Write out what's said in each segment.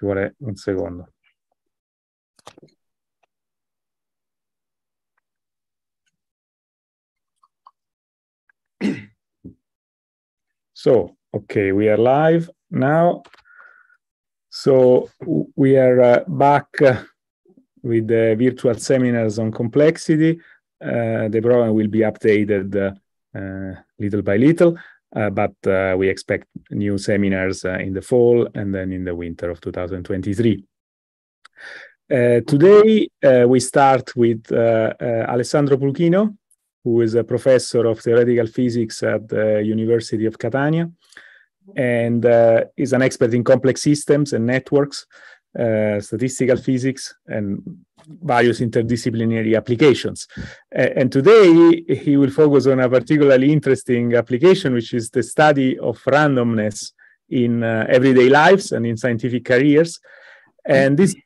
ci vuole eh, un secondo. So, okay, we are live now. So we are uh, back uh, with the virtual seminars on complexity. Uh, the program will be updated uh, uh, little by little. Uh, but uh, we expect new seminars uh, in the fall and then in the winter of 2023. today, we start with Alessandro Pulchino, who is a professor of theoretical physics at the University of Catania and uh, is an expert in complex systems and networks. Uh, statistical physics and various interdisciplinary applications. and today he will focus on a particularly interesting application, which is the study of randomness in uh, everyday lives and in scientific careers. And this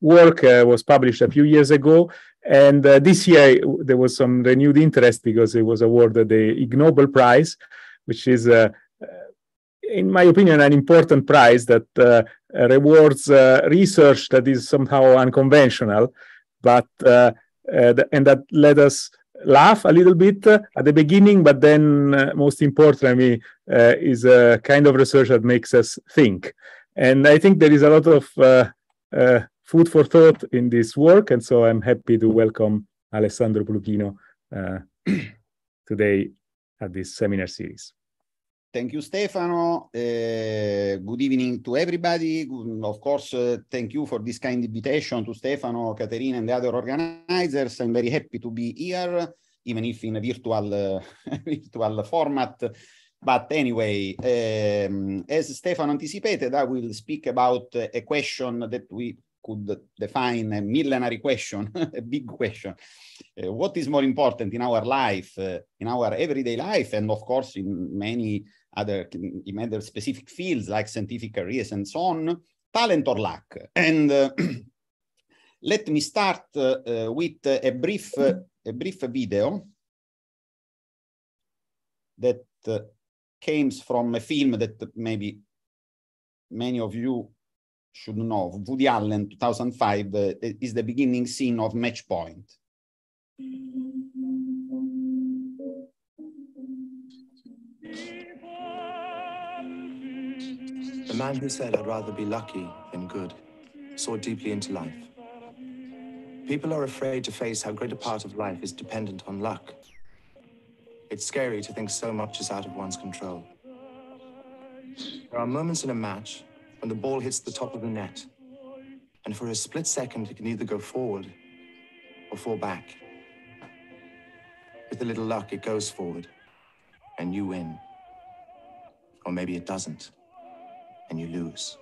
work uh, was published a few years ago. And uh, this year there was some renewed interest because it was awarded the Ig Nobel Prize, which is a uh, in my opinion, an important prize that uh, rewards uh, research that is somehow unconventional, but uh, uh and that let us laugh a little bit uh, at the beginning, but then uh, most importantly is a kind of research that makes us think. And I think there is a lot of food for thought in this work, and so I'm happy to welcome Alessandro Plugino today at this seminar series. Thank you, Stefano. Uh, good evening to everybody. Mm, of course, uh, thank you for this kind invitation to Stefano, Caterina, and the other organizers. I'm very happy to be here, even if in a virtual, uh, virtual format. But anyway, um, as Stefano anticipated, I will speak about a question that we could define a millenary question, a big question. Uh, what is more important in our life, uh, in our everyday life, and of course in many other in other specific fields like scientific careers and so on, talent or luck. And uh, let me start uh, uh with a brief uh, a brief video that uh, came from a film that maybe many of you should know. Woody Allen, 2005, uh, is the beginning scene of Match Point. Mm -hmm. The man who said I'd rather be lucky than good saw deeply into life. People are afraid to face how great a part of life is dependent on luck. It's scary to think so much is out of one's control. There are moments in a match when the ball hits the top of the net, and for a split second it can either go forward or fall back. With a little luck, it goes forward, and you win. Or maybe it doesn't and you lose.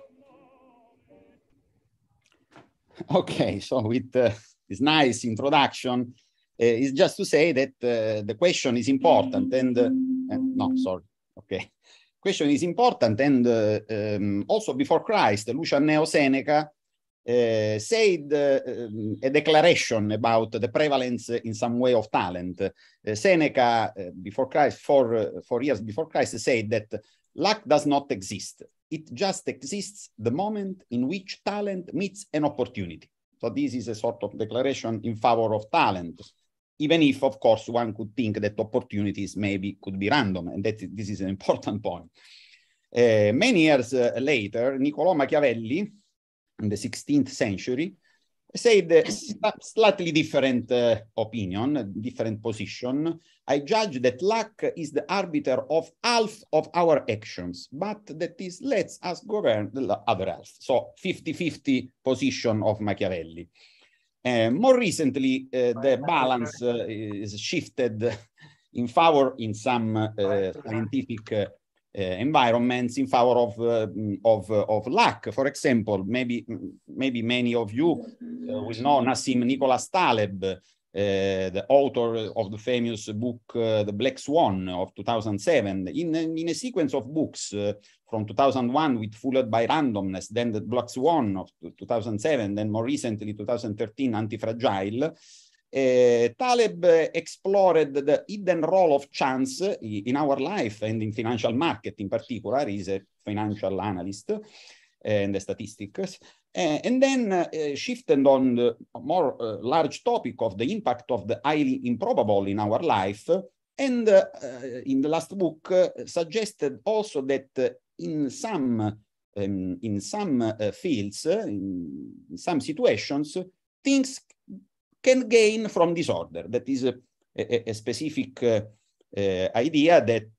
Okay, so with uh, this nice introduction, uh, it's just to say that uh, the question is important and, and uh, eh, no, sorry, okay. Question is important and uh, um, also before Christ, Lucian Neo Seneca uh, said uh, um, a declaration about the prevalence in some way of talent. Uh, Seneca, before Christ, four, four years before Christ, said that luck does not exist. It just exists the moment in which talent meets an opportunity. So this is a sort of declaration in favor of talent, even if, of course, one could think that opportunities maybe could be random, and that this is an important point. Uh, many years uh, later, Niccolo Machiavelli, in the 16th century, Say the slightly different uh, opinion, different position. I judge that luck is the arbiter of half of our actions, but that is lets us govern the other half. So 50-50 position of Machiavelli. Uh, more recently, uh, the balance uh, is shifted in favor in some uh, scientific Eh, environments in favor of, eh, of, eh, of luck. For example, maybe, maybe many of you will know Nassim Nicholas Taleb, uh, the author of the famous book uh, The Black Swan of 2007, in, in a sequence of books uh, from 2001 with Fooled by Randomness, then The Black Swan of 2007, then more recently 2013 Antifragile, Eh, Taleb explored the hidden role of chance in our life and in financial market in particular. He's a financial analyst eh, and statistics. Uh, and then uh, shifted on the more uh, large topic of the impact of the highly improbable in our life. And in the last book, suggested also that in some um, in some fields, in, some situations, things can gain from disorder. That is a, a, a specific uh, uh, idea that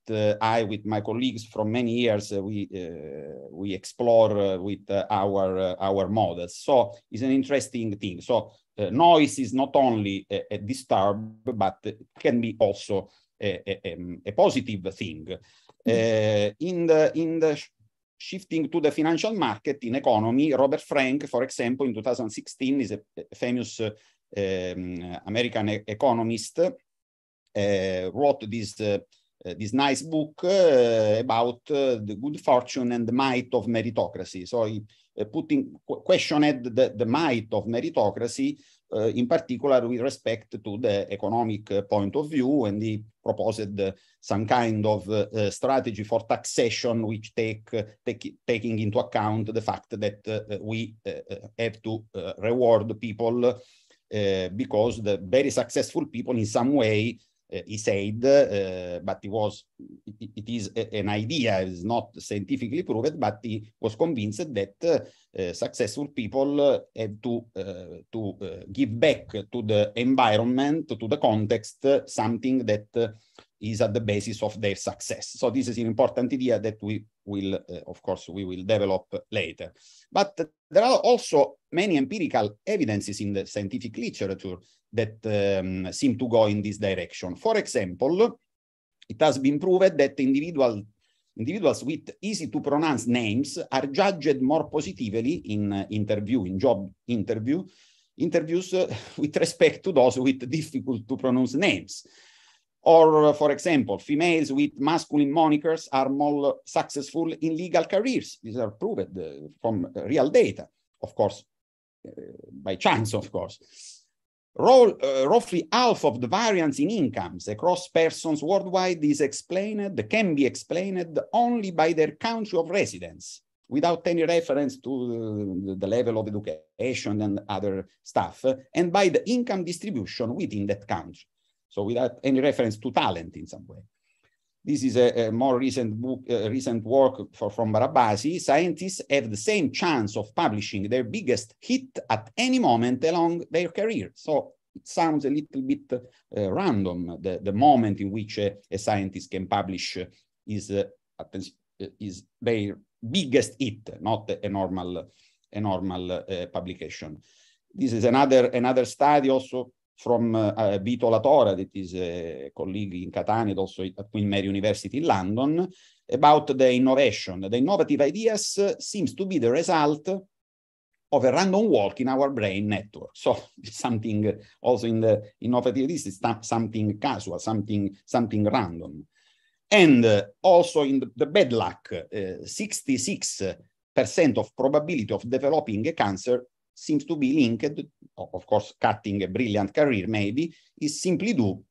uh, I, with my colleagues from many years, uh, we uh, we explore uh, with our our models. So it's an interesting thing. So noise is not only a, a disturb, but can be also a, um, positive thing. in the in the shifting to the financial market in economy, Robert Frank, for example, in 2016 is a famous um, American e economist, eh, wrote this eh, this nice book eh, about the good fortune and the might of meritocracy. So he putting questioned the, the might of meritocracy uh, in particular with respect to the economic uh, point of view, and he proposed uh, some kind of strategy for taxation, which take, take taking into account the fact that we have to reward people Eh, because the very successful people in some way eh, he said, uh, but it was it, it is a, an idea, it is not scientifically proven, but he was convinced that uh, uh, successful people have to to give back to the environment, to the context, something that is at the basis of their success. So this is an important idea that we will, uh, of course, we will develop later. But there are also many empirical evidences in the scientific literature that um, seem to go in this direction. For example, it has been proved that individual individuals with easy to pronounce names are judged more positively in uh, interview, in job interview, interviews uh, with respect to those with difficult to pronounce names. Or, for example, females with masculine monikers are more successful in legal careers. These are proved uh, from real data, of course, uh, by chance, of course. Roll, uh, roughly half of the variance in incomes across persons worldwide is explained, can be explained only by their country of residence, without any reference to the level of education and other stuff, and by the income distribution within that country. So without any reference to talent in some way. This is a, a more recent book, uh, recent work for, from Barabasi. Scientists have the same chance of publishing their biggest hit at any moment along their career. So it sounds a little bit uh, random, the, the moment in which uh, a scientist can publish uh, is, uh, uh, is their biggest hit, not a normal, a normal publication. This is another, another study also from uh, Vito Latora, that is a colleague in Catania, and also at Queen Mary University in London, about the innovation. The innovative ideas uh, seems to be the result of a random walk in our brain network. So something also in the innovative list is something casual, something, something random. And uh, also in the, the bad luck, 66% eh, of probability of developing a cancer seems to be linked, of course, cutting a brilliant career maybe, is simply due,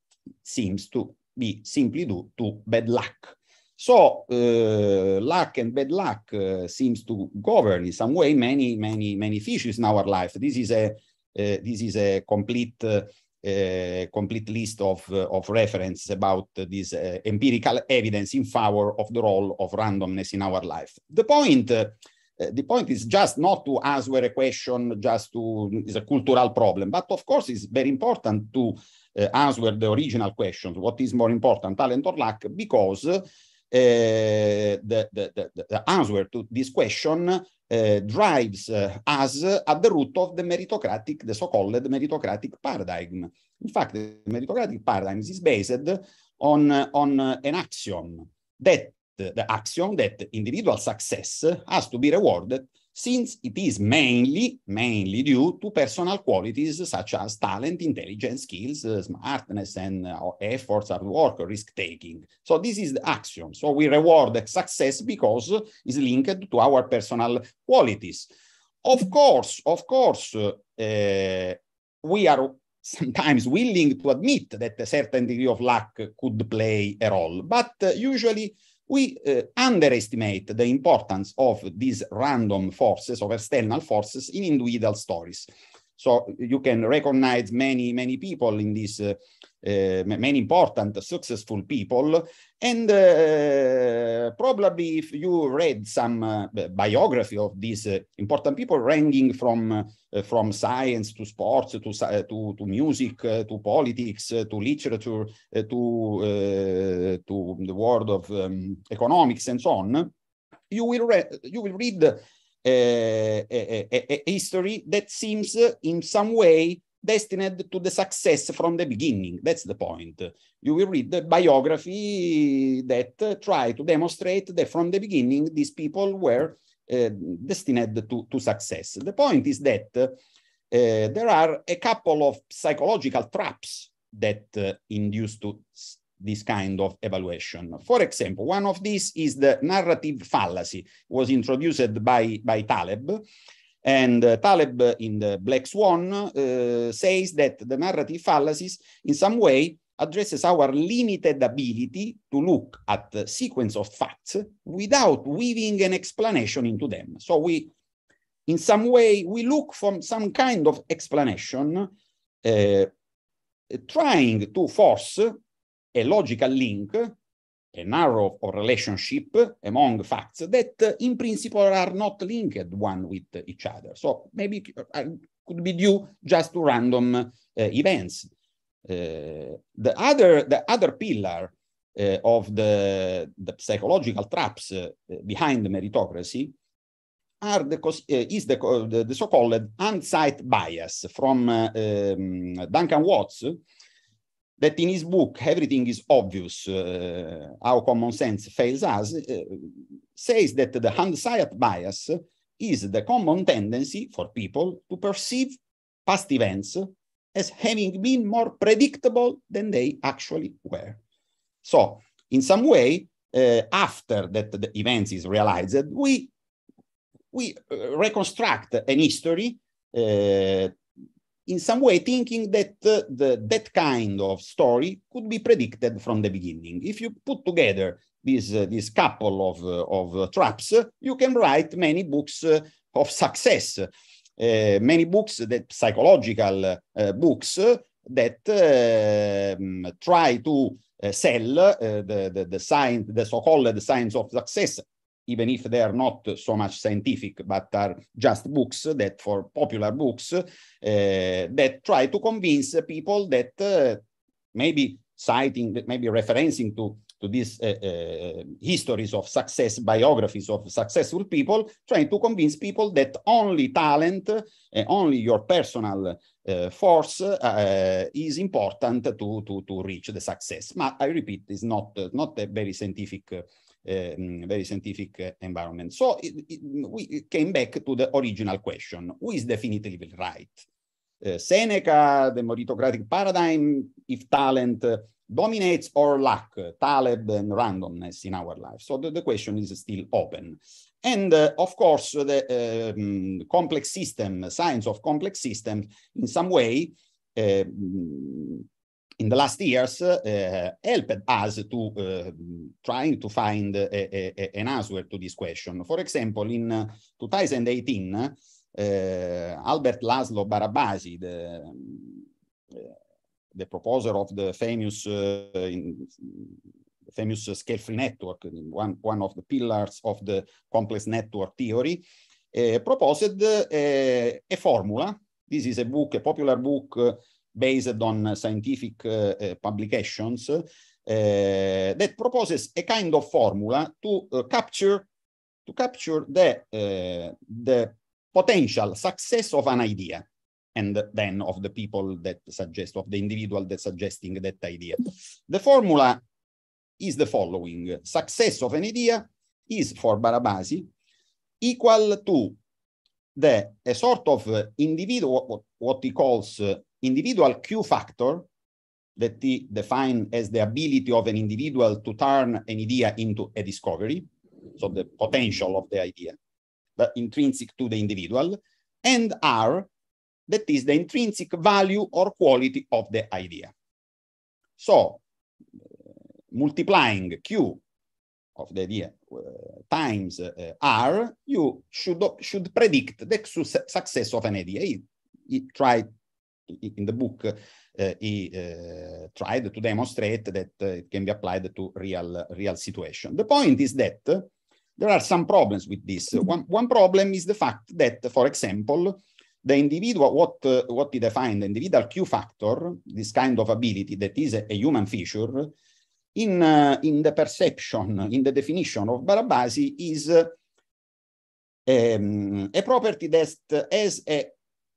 seems to be simply due to bad luck. So uh, luck and bad luck uh, seems to govern in some way many, many, many issues in our life. This is a, uh, this is a complete, uh, complete list of, uh, of reference about this uh, empirical evidence in favor of the role of randomness in our life. The point Eh, the point is just not to answer a question, just to, is a cultural problem, but of course it's very important to uh, answer the original questions, what is more important, talent or luck, because uh, the, the, the, the, answer to this question drives us at the root of the meritocratic, the so-called meritocratic paradigm. In fact, the meritocratic paradigm is based on, on an axiom that the, the axiom that individual success has to be rewarded since it is mainly, mainly due to personal qualities such as talent, intelligence, skills, uh, smartness, and uh, efforts, hard work, risk-taking. So this is the axiom. So we reward success because it's linked to our personal qualities. Of course, of course, uh, uh, we are sometimes willing to admit that a certain degree of luck could play a role, but uh, usually we uh, underestimate the importance of these random forces, of external forces, in individual stories. So you can recognize many, many people in this uh, Eh, many important successful people and eh, probably if you read some eh, biography of these important people ranging from from science to sports to to, to music to politics to literature to to the world of um, economics and so on you will read you will read a, a, a, history that seems in some way destined to the success from the beginning. That's the point. You will read the biography that try to demonstrate that from the beginning, these people were uh, destined to, to success. The point is that uh, there are a couple of psychological traps that uh, induce to this kind of evaluation. For example, one of these is the narrative fallacy, was introduced by, by Taleb. And uh, Taleb in the Black Swan uh, says that the narrative fallacies in some way addresses our limited ability to look at the sequence of facts without weaving an explanation into them. So we, in some way, we look for some kind of explanation, uh, trying to force a logical link a narrow relationship among facts that uh, in principle are not linked one with each other. So maybe uh, could be due just to random uh, events. the other the other pillar uh, of the, the, psychological traps uh, behind meritocracy are the, uh, is the, the, the so-called unsight bias from um, Duncan Watts, that in his book everything is obvious, uh, how common sense fails us, uh, says that the hindsight bias is the common tendency for people to perceive past events as having been more predictable than they actually were. So, in some way, uh, after that the events is realized, we we uh, reconstruct an history uh, in some way thinking that uh, the, that kind of story could be predicted from the beginning. If you put together this, uh, this couple of, uh, of uh, traps, uh, you can write many books uh, of success, many books that psychological books that um, try to sell the, the, the, science, the so-called science of success even if they are not so much scientific, but are just books that for popular books uh, that try to convince people that uh, maybe citing, that maybe referencing to, to these uh, uh histories of success, biographies of successful people, trying to convince people that only talent, uh, only your personal uh, force is important to, to, to reach the success. But I repeat, it's not, not a very scientific Eh, very scientific environment. So it, it, we came back to the original question, who is definitely right? Uh, Seneca, the meritocratic paradigm, if talent uh, dominates or luck, uh, Taleb and randomness in our life. So the, the question is still open. And uh, of course, the um, complex system, science of complex systems, in some way, in the last years uh, helped us to uh, trying to find a, eh, a, an answer to this question. For example, in 2018, uh, Albert Laszlo Barabasi, the, the proposer of the famous in, famous scale free network, one, one of the pillars of the complex network theory, proposed a formula. This is a book, a popular book based on scientific eh, eh, publications eh, that proposes a kind of formula to capture to capture the the potential success of an idea and then of the people that suggest, of the individual that suggesting that idea. The formula is the following. Success of an idea is for Barabasi equal to the a sort of individual, what, what he calls individual Q factor that we define as the ability of an individual to turn an idea into a discovery, so the potential of the idea, the intrinsic to the individual, and R, that is the intrinsic value or quality of the idea. So multiplying Q of the idea uh, times uh, R, you should, should predict the su success of an idea. It, it try in the book, he eh, eh, tried to demonstrate that eh, it can be applied to real, real situation. The point is that there are some problems with this. Mm-hmm. One, one problem is the fact that, for example, the individual, what, uh, what did I find? The individual Q factor, this kind of ability that is a, a human feature, in, uh, in the perception, in the definition of Barabasi, is uh, um, a property that has a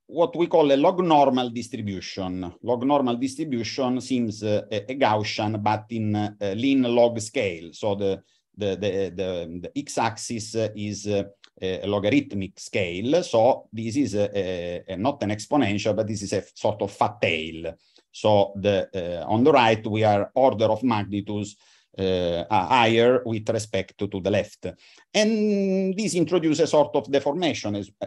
what we call a log normal distribution. Log normal distribution seems uh, a, Gaussian, but in uh, lean log scale. So the, the, the, the, the x-axis uh, is uh, a logarithmic scale. So this is a, a, not an exponential, but this is a sort of fat tail. So the, uh, on the right, we are order of magnitudes uh, higher with respect to, to, the left. And this introduces a sort of deformation, as, uh,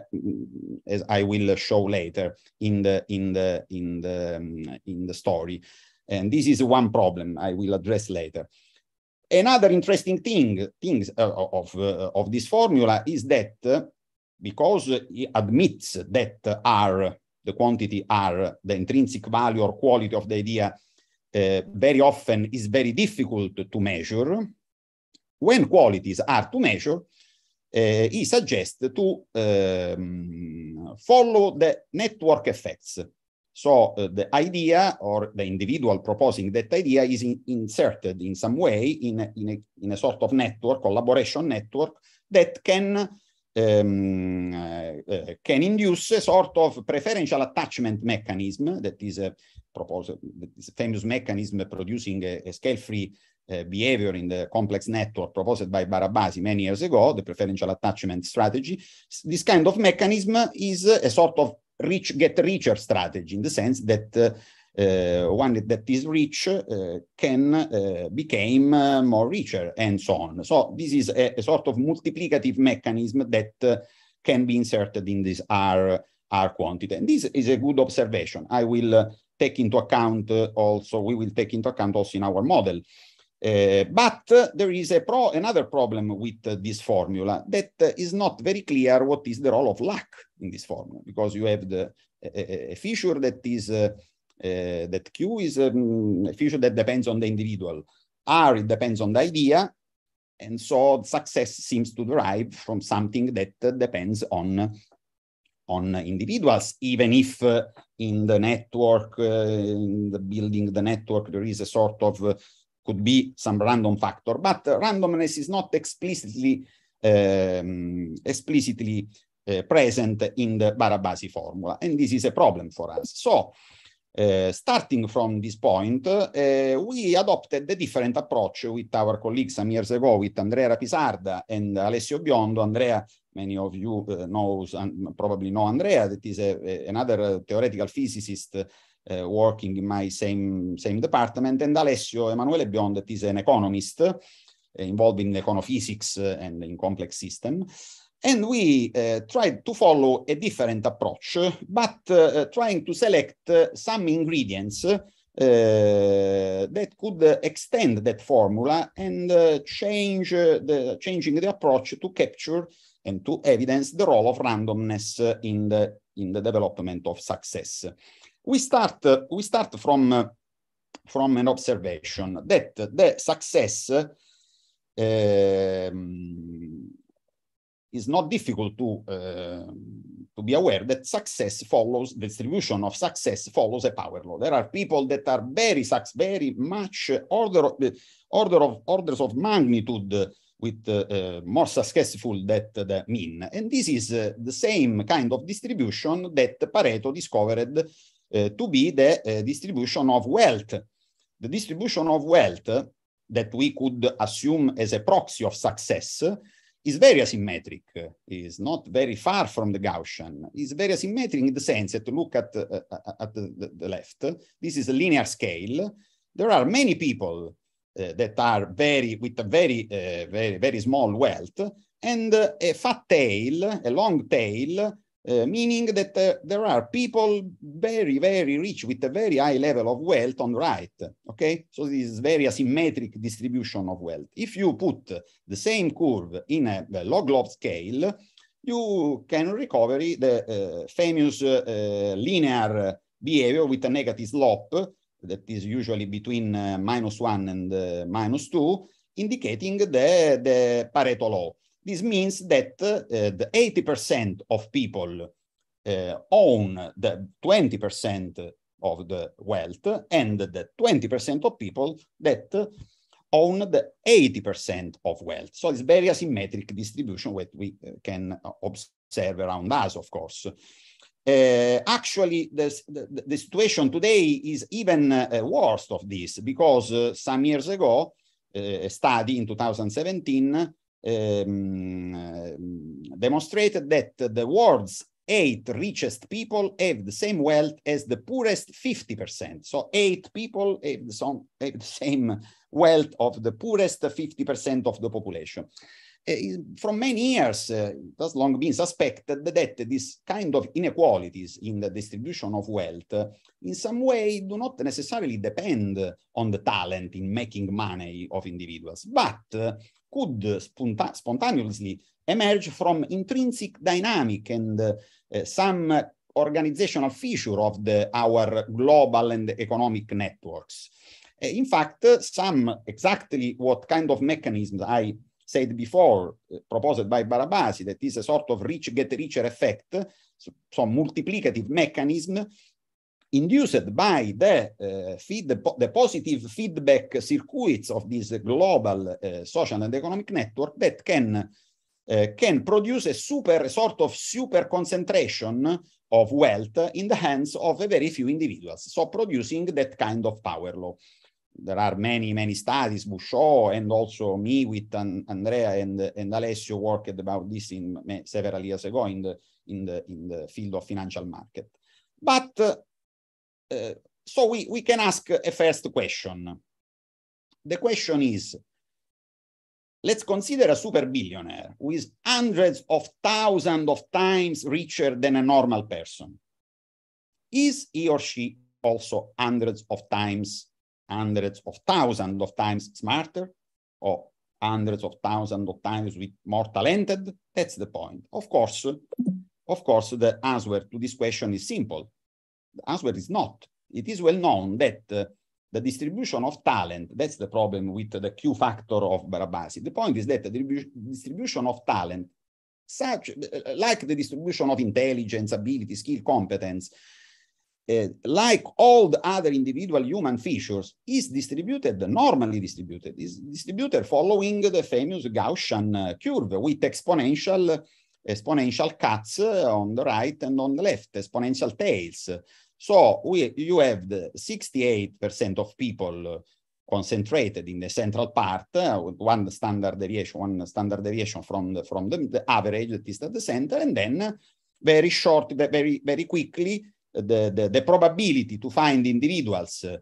as I will show later in the, in the, in the, um, in the story. And this is one problem I will address later. Another interesting thing things, uh, of, uh, of this formula is that uh, because it admits that R, the quantity R, the intrinsic value or quality of the idea Eh, very often is very difficult to measure, when qualities are to measure, uh, he suggests to um, follow the network effects. So uh, the idea or the individual proposing that idea is in, inserted in some way in a, in, a, in a sort of network, collaboration network that can um, uh, can induce a sort of preferential attachment mechanism that is a, Proposed this famous mechanism producing a, a scale-free uh, behavior in the complex network proposed by Barabasi many years ago, the preferential attachment strategy. This kind of mechanism is a sort of rich get richer strategy in the sense that uh, uh, one that is rich uh, can uh, become uh, more richer and so on. So this is a, a sort of multiplicative mechanism that uh, can be inserted in this R, R quantity. And this is a good observation. I will uh, take into account uh, also, we will take into account also in our model. Uh, but uh, there is a pro another problem with uh, this formula that uh, is not very clear what is the role of luck in this formula because you have the a, a feature that is uh, that Q is um, a feature that depends on the individual. R it depends on the idea, and so success seems to derive from something that depends on on individuals, even if uh, in the network, uh, in the building the network, there is a sort of uh, could be some random factor, but randomness is not explicitly um, explicitly uh, present in the Barabasi formula, and this is a problem for us. So. Uh, starting from this point, uh, we adopted a different approach with our colleagues some years ago, with Andrea Pisarda and Alessio Biondo. Andrea many of you uh, knows and probably know Andrea, that is a, a, another theoretical physicist uh, working in my same, same department, and Alessio Emanuele Bion, that is an economist uh, involved in econophysics uh, and in complex system. And we uh, tried to follow a different approach, but uh, trying to select some ingredients uh, that could uh, extend that formula and uh, change the changing the approach to capture and to evidence the role of randomness in the, in the development of success. We start, we start from, from an observation that the success um, is not difficult to uh, to be aware that success follows distribution of success follows a power law. There are people that are very very much order order of orders of magnitude with uh, uh, more successful that uh, the mean. And this is the same kind of distribution that Pareto discovered to be the distribution of wealth. The distribution of wealth that we could assume as a proxy of success is very asymmetric, is not very far from the Gaussian, is very asymmetric in the sense that look at, uh, at the, the, left, this is a linear scale. There are many people Eh, that are very with a very eh, very very small wealth and a eh, fat tail, a long tail, uh, meaning that uh, there are people very, very rich with a very high level of wealth on the right. Okay, so this is very asymmetric distribution of wealth. If you put the same curve in a, a log log scale, you can recover the uh, famous linear behavior with a negative slope that is usually between uh, minus one and uh, minus two, indicating the, the Pareto law. This means that uh, the 80% of people own the 20% of the wealth and the 20% of people that own the 80% of wealth. So it's very asymmetric distribution what we can observe around us, of course. Uh, actually, the, the, the, situation today is even uh, worse of this because uh, some years ago, uh, a study in 2017 um, uh, demonstrated that the world's eight richest people have the same wealth as the poorest 50%. So eight people have have the same wealth of the poorest 50% of the population. Eh, from many years, uh, eh, it has long been suspected that this kind of inequalities in the distribution of wealth uh, in some way do not necessarily depend on the talent in making money of individuals, but uh, could sponta spontaneously emerge from intrinsic dynamic and some organizational feature of the, our global and economic networks. in fact, some exactly what kind of mechanisms I said before, eh, proposed by Barabasi, that is a sort of rich get richer effect, so, some multiplicative mechanism induced by the, uh, feed, the positive feedback circuits of this global uh, social and economic network that can uh, can produce a super sort of super concentration of wealth in the hands of a very few individuals, so producing that kind of power law there are many, many studies, Bouchot and also me with an, Andrea and, and Alessio worked about this in several years ago in the, in the, in the field of financial market. But uh, uh, so we, we can ask a first question. The question is, let's consider a super billionaire who is hundreds of thousands of times richer than a normal person. Is he or she also hundreds of times hundreds of thousands of times smarter or hundreds of thousands of times with more talented? That's the point. Of course, of course, the answer to this question is simple. The answer is not. It is well known that uh, the distribution of talent, that's the problem with the Q factor of Barabasi. The point is that the distribution of talent, such uh, like the distribution of intelligence, ability, skill, competence, Eh, like all the other individual human features, is distributed, normally distributed, is distributed following the famous Gaussian uh, curve with exponential, exponential cuts eh, on the right and on the left, exponential tails. So we, you have the 68% of people concentrated in the central part, uh, with one standard deviation, one standard deviation from the, from the, the average that is at the center, and then very short, very very quickly, the, the, the probability to find individuals uh,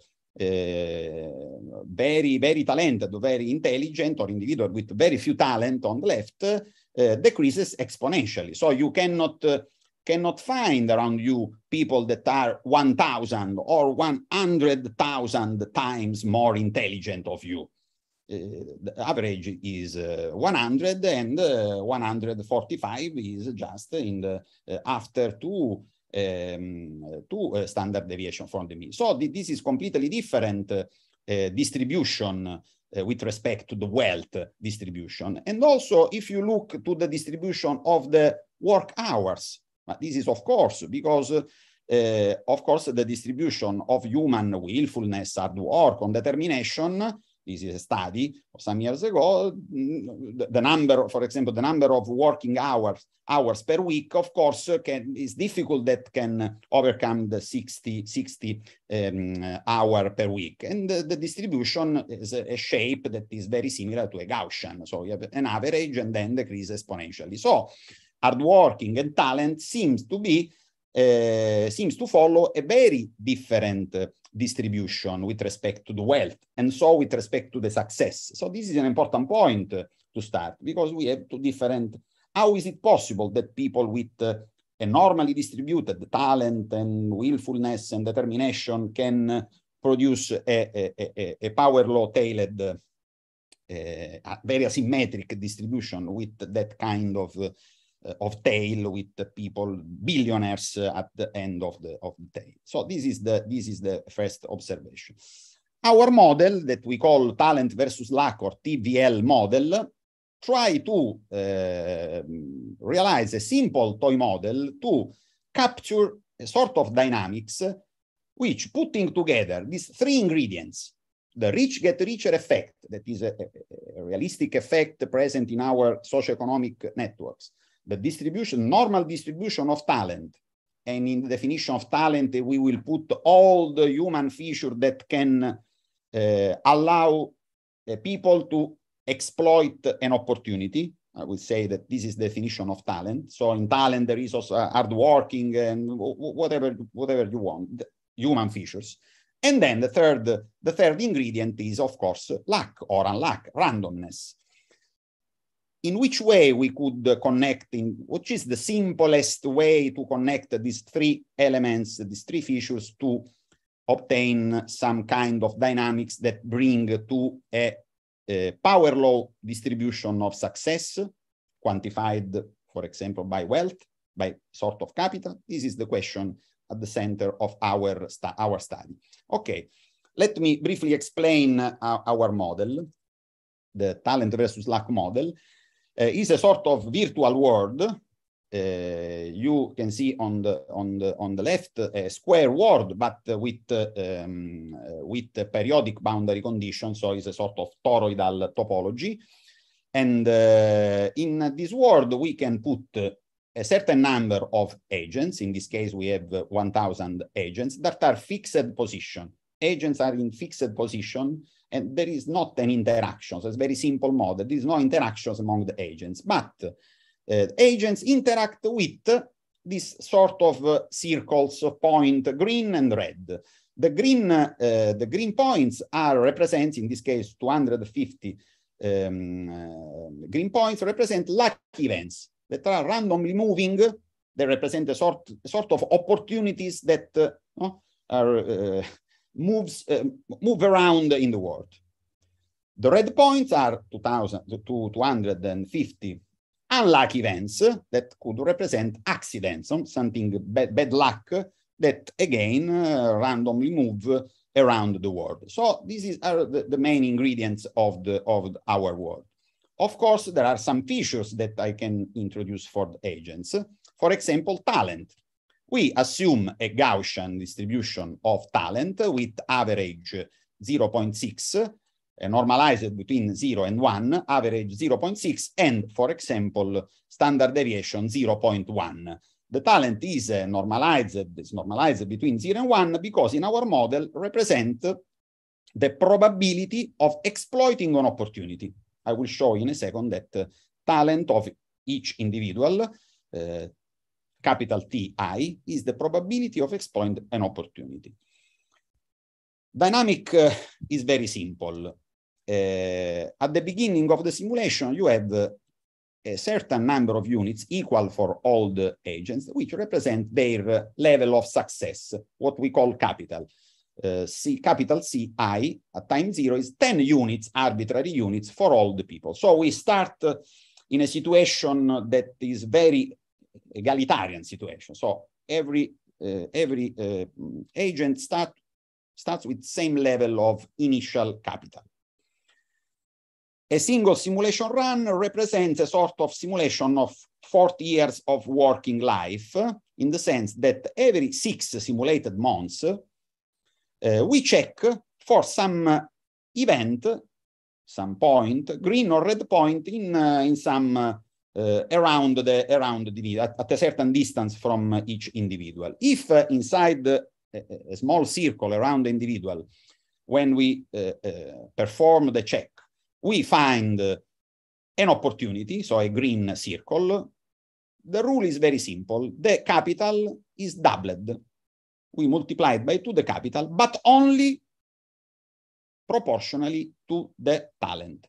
very, very talented, very intelligent, or individual with very few talent on the left uh, decreases exponentially. So you cannot uh, cannot find around you people that are 1,000 or 100,000 times more intelligent of you. the average is 100 and 145 is just in the after two um, to eh, standard deviation from the mean. So th this is completely different eh, distribution eh, with respect to the wealth distribution. And also, if you look to the distribution of the work hours, but this is of course because uh, of course, the distribution of human willfulness, hard work on determination this is a study of some years ago, the number, for example, the number of working hours hours per week, of course, can, is difficult that can overcome the 60, 60 um, hour per week. And the, the distribution is a, a, shape that is very similar to a Gaussian. So you have an average and then decrease exponentially. So hard working and talent seems to be uh, eh, seems to follow a very different uh, distribution with respect to the wealth and so with respect to the success. So this is an important point uh, to start because we have two different. How is it possible that people with a eh, normally distributed talent and willfulness and determination can produce a, a, a, a power law tailored, uh, very asymmetric distribution with that kind of uh, of tail with the people billionaires uh, at the end of the of the tail. So this is the this is the first observation. Our model that we call talent versus luck or TVL model try to uh, realize a simple toy model to capture a sort of dynamics which putting together these three ingredients the rich get richer effect that is a, a, a realistic effect present in our socioeconomic networks the distribution, normal distribution of talent. And in the definition of talent, we will put all the human feature that can uh, allow uh, people to exploit an opportunity. I would say that this is the definition of talent. So in talent, there is also uh, hardworking and whatever, whatever you want, human features. And then the third, the third ingredient is, of course, luck or unluck, randomness in which way we could connect, in which is the simplest way to connect these three elements, these three features to obtain some kind of dynamics that bring to a, a power law distribution of success, quantified, for example, by wealth, by sort of capital. This is the question at the center of our, stu our study. Okay, let me briefly explain uh, our model, the talent versus luck model. Uh, is a sort of virtual world. Uh, you can see on the on the on the left uh, a square world, but with um, with periodic boundary conditions, so it's a sort of toroidal topology. And in this world, we can put a certain number of agents. In this case, we have 1,000 agents that are fixed position. Agents are in fixed position and there is not an interaction. So it's very simple model. There is no interactions among the agents, but uh, agents interact with this sort of uh, circles of point, green and red. The green, uh, the green points are represent, in this case, 250 um, uh, green points represent luck events that are randomly moving. They represent a sort, sort of opportunities that uh, are uh, moves uh, move around in the world. The red points are 2000 to 250 unlucky events that could represent accidents, something bad, bad luck that again uh, randomly move around the world. So these is, are the, the main ingredients of, the, of our world. Of course, there are some features that I can introduce for the agents. For example, talent. We assume a Gaussian distribution of talent with average 0.6, uh, normalized between 0 and 1, average 0.6, and, for example, standard deviation 0.1. The talent is uh, normalized, is normalized between 0 and 1 because in our model represent the probability of exploiting an opportunity. I will show in a second that uh, talent of each individual, uh, capital T i is the probability of exploit an opportunity. Dynamic uh, is very simple. Uh, at the beginning of the simulation, you have a certain number of units equal for all the agents, which represent their level of success, what we call capital. Uh, C, capital C i at time zero is 10 units, arbitrary units for all the people. So we start in a situation that is very egalitarian situation. So every uh, every uh, agent start starts with same level of initial capital. A single simulation run represents a sort of simulation of 40 years of working life in the sense that every six simulated months, uh, we check for some uh, event, some point, green or red point in, uh, in some uh, uh, around the around the at, at, a certain distance from each individual. If uh, inside the, eh, a, a, small circle around the individual, when we uh, perform the check, we find an opportunity, so a green circle, the rule is very simple. The capital is doubled. We multiply it by two, the capital, but only proportionally to the talent,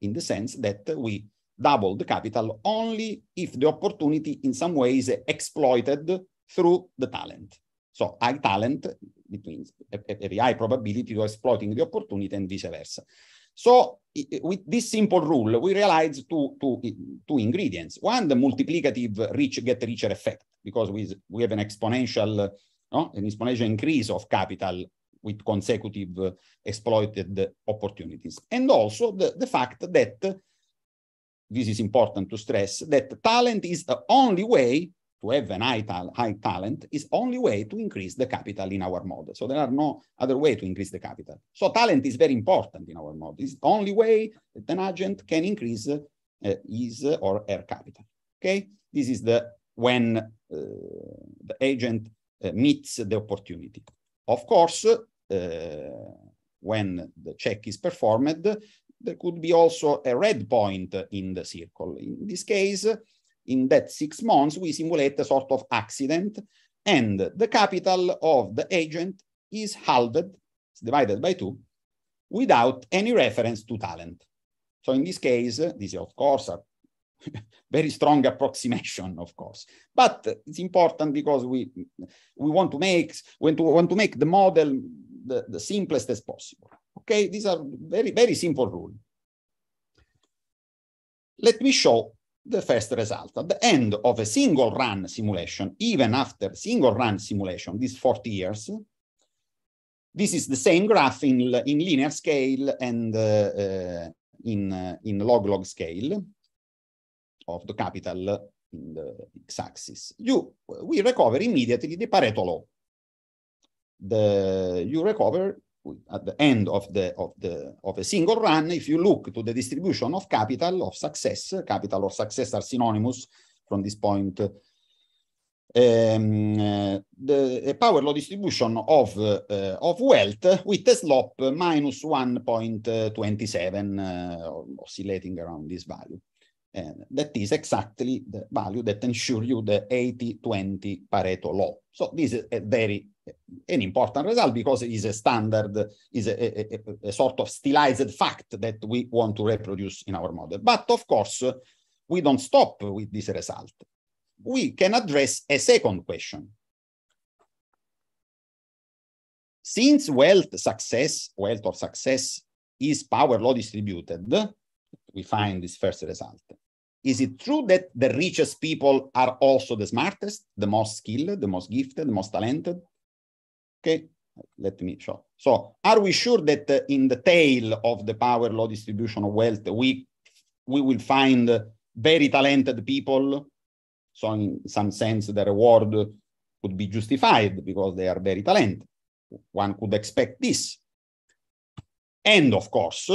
in the sense that we double the capital only if the opportunity in some way is exploited through the talent. So high talent, it means a, high probability of exploiting the opportunity and vice versa. So with this simple rule, we realized two, two, two ingredients. One, the multiplicative rich get richer effect, because we, we have an exponential, no, an exponential increase of capital with consecutive exploited opportunities. And also the, the fact that this is important to stress, that talent is the only way to have an high, ta high talent is only way to increase the capital in our model. So there are no other way to increase the capital. So talent is very important in our model. It's the only way that an agent can increase uh, his or her capital. Okay, this is the when uh, the agent uh, meets the opportunity. Of course, uh, when the check is performed, there could be also a red point in the circle. In this case, in that six months, we simulate a sort of accident and the capital of the agent is halved, it's divided by two, without any reference to talent. So in this case, this is of course a very strong approximation, of course, but it's important because we we want to make want to want to make the model the, the simplest as possible. Okay, these are very, very simple rule. Let me show the first result. At the end of a single run simulation, even after single run simulation, these 40 years, this is the same graph in, in linear scale and uh, uh, in, uh, in log-log scale of the capital in the x-axis. You, we recover immediately the Pareto law. The, you recover at the end of the of the of a single run if you look to the distribution of capital of success capital or success are synonymous from this point um, uh, the power law distribution of uh, uh, of wealth with a slope minus 1.27 uh, uh, oscillating around this value and that is exactly the value that ensures you the 80-20 Pareto law. So this is a very an important result because it is a standard, is a, a, a, sort of stylized fact that we want to reproduce in our model. But of course, we don't stop with this result. We can address a second question. Since wealth success, wealth or success is power law distributed, we find this first result. Is it true that the richest people are also the smartest, the most skilled, the most gifted, the most talented? Okay, let me show. So are we sure that uh, in the tail of the power law distribution of wealth, we, we will find very talented people? So in some sense, the reward could be justified because they are very talented. One could expect this. And of course,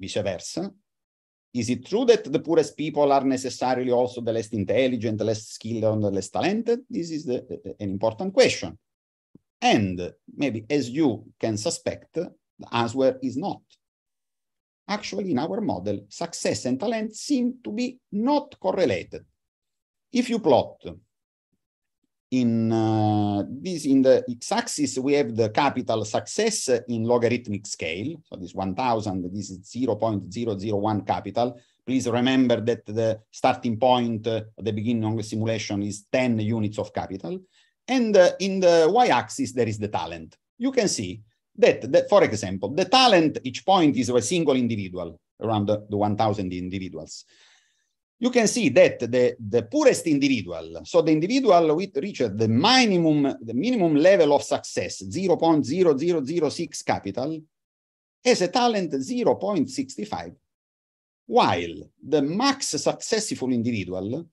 vice versa, is it true that the poorest people are necessarily also the less intelligent, the less skilled, and the less talented? This is the, uh, uh, an important question. And maybe as you can suspect, the answer is not. Actually, in our model, success and talent seem to be not correlated. If you plot in uh, this in the x-axis we have the capital success in logarithmic scale so this 1000 this is 0.001 capital please remember that the starting point uh, the beginning of the simulation is 10 units of capital and uh, in the y-axis, there is the talent. You can see that, that, for example, the talent, each point is a single individual, around the, the 1,000 individuals. You can see that the, the poorest individual, so the individual with reached the minimum, the minimum level of success, 0.0006 capital, has a talent 0.65, while the max successful individual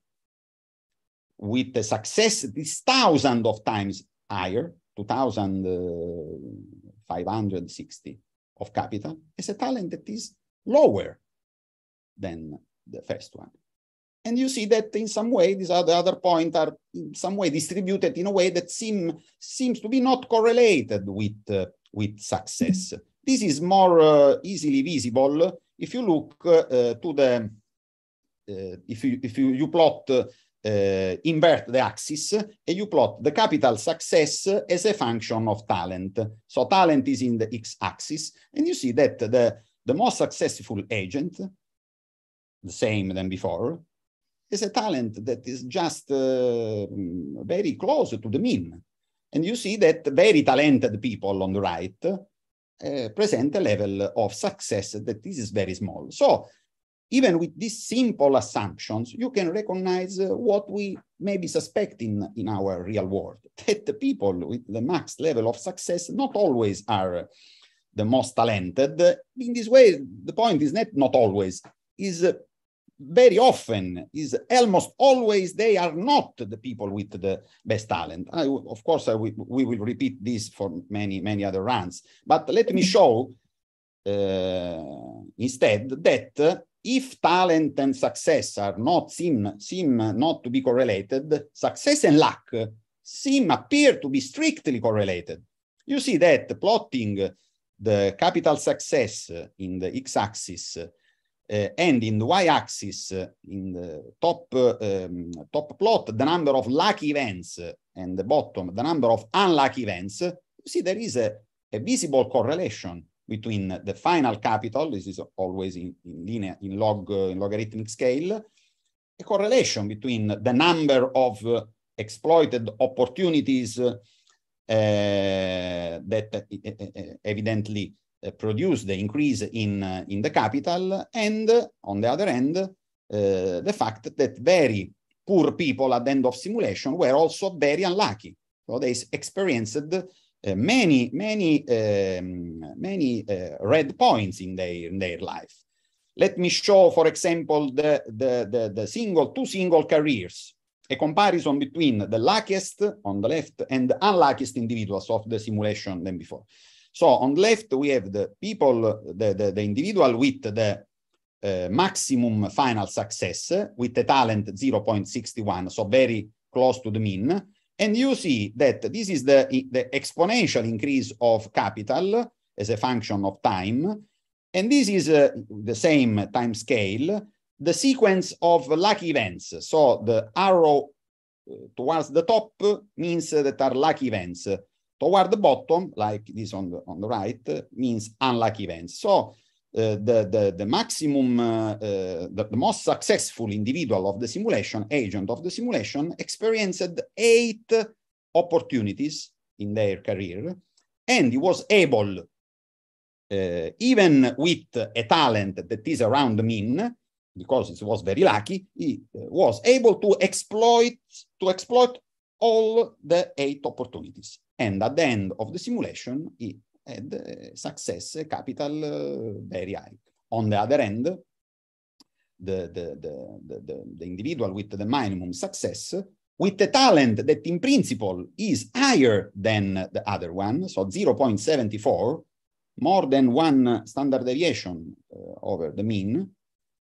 with the success this thousand of times higher, 2,560 of capital, is a talent that is lower than the first one. And you see that in some way, these other, other points are in some way distributed in a way that seem, seems to be not correlated with, uh, with success. This is more uh, easily visible if you look uh, uh to the, uh, if, you, if you, you plot uh, uh, invert the axis and you plot the capital success as a function of talent. So talent is in the x-axis and you see that the, the most successful agent, the same than before, is a talent that is just uh, very close to the mean. And you see that very talented people on the right uh, present a level of success that this is very small. So even with these simple assumptions, you can recognize uh, what we maybe suspect in, in our real world, that the people with the max level of success not always are uh, the most talented. In this way, the point is not, not always, is uh, very often, is almost always they are not the people with the best talent. I, of course, I we will repeat this for many, many other runs, but let me mm-hmm. show uh, instead that uh, if talent and success are not seem, seem not to be correlated, success and luck seem appear to be strictly correlated. You see that plotting the capital success in the x-axis uh, and in the y-axis uh, in the top uh, um, top plot the number of lucky events uh, and the bottom the number of unlucky events you see there is a, a visible correlation between the final capital, this is always in, in linear, in log, uh, in logarithmic scale, a correlation between the number of uh, exploited opportunities uh, that uh, evidently uh, produce the increase in, uh, in the capital, and on the other end, the fact that very poor people at the end of simulation were also very unlucky. So they experienced Eh, many, many, um, many uh, red points in their, in their life. Let me show, for example, the, the, the, the single, two single careers, a comparison between the luckiest on the left and the unluckiest individuals of the simulation than before. So on the left, we have the people, the, the, the individual with the uh, maximum final success with the talent 0.61, so very close to the mean. And you see that this is the, the exponential increase of capital as a function of time. And this is uh, the same time scale, the sequence of lucky events. So the arrow uh, towards the top means uh, that are lucky events. Toward the bottom, like this on the, on the right, uh, means unlucky events. So Eh, the, the, the maximum, eh, eh, the, the most successful individual of the simulation, agent of the simulation, experienced eight opportunities in their career, and he was able, uh, even with a talent that is around the mean, because he was very lucky, he was able to exploit to exploit all the eight opportunities. And at the end of the simulation, he and uh, eh, success capital eh, very high. On the other end, the, the, the, the, the individual with the minimum success with the talent that in principle is higher than the other one, so 0.74, more than one standard deviation uh, over the mean,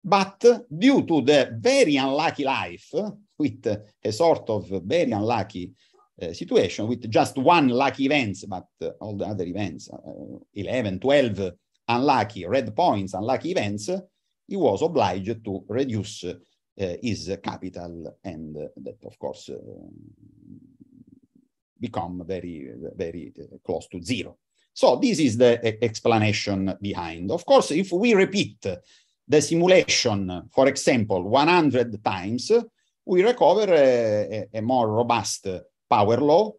but due to the very unlucky life, with a sort of very unlucky Eh, situation with just one lucky events, but uh, all the other events, uh, 11, 12 unlucky red points, unlucky events, he was obliged to reduce his capital and that of course become very, very close to zero. So this is the explanation behind. Of course, if we repeat the simulation, for example, 100 times, we recover a, a more robust power law,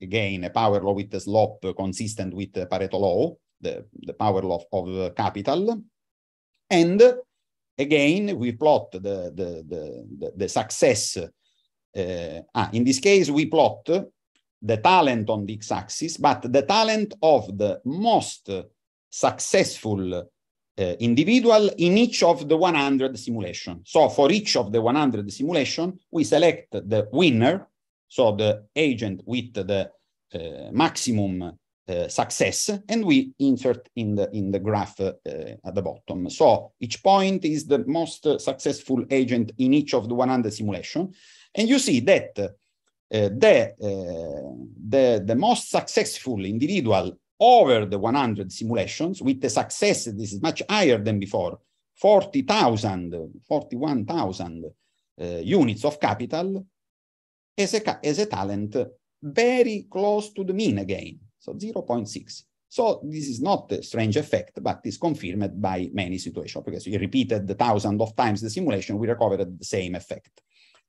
again, a power law with the slope consistent with the Pareto law, the, the power law of capital. And again, we plot the, the, the, the, the success. Uh, ah, in this case, we plot the talent on the x-axis, but the talent of the most successful uh, individual in each of the 100 simulation. So for each of the 100 simulation, we select the winner so the agent with the uh, maximum uh, success, and we insert in the in the graph uh, at the bottom. So each point is the most successful agent in each of the 100 simulation, and you see that the the the most successful individual over the 100 simulations with the success this is much higher than before 40,000 41,000 uh, units of capital as a, as a talent very close to the mean again, so 0.6. So this is not a strange effect, but is confirmed by many situations because we repeated the thousand of times the simulation, we recovered the same effect.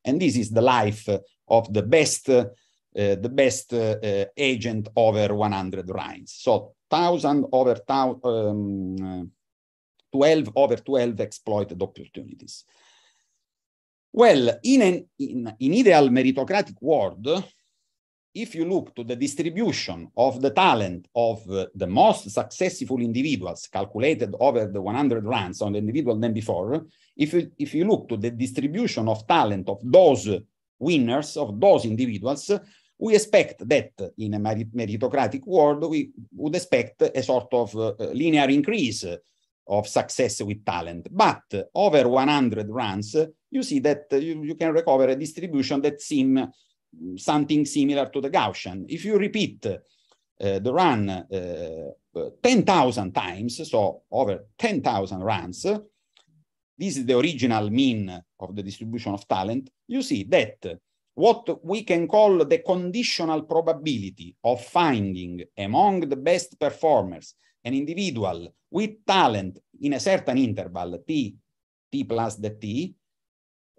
And this is the life of the best, uh, the best uh, uh, agent over 100 rounds. So 1000 over um, 12 over 12 exploited opportunities. Well, in an in, in ideal meritocratic world, if you look to the distribution of the talent of uh, the most successful individuals calculated over the 100 runs on the individual than before, if you, if you look to the distribution of talent of those winners, of those individuals, we expect that in a meritocratic world, we would expect a sort of uh, linear increase of success with talent. But over 100 runs, you see that you, you can recover a distribution that seems something similar to the Gaussian. If you repeat uh, the run uh, 10,000 times, so over 10,000 runs, this is the original mean of the distribution of talent, you see that what we can call the conditional probability of finding among the best performers an individual with talent in a certain interval, t, t plus the t,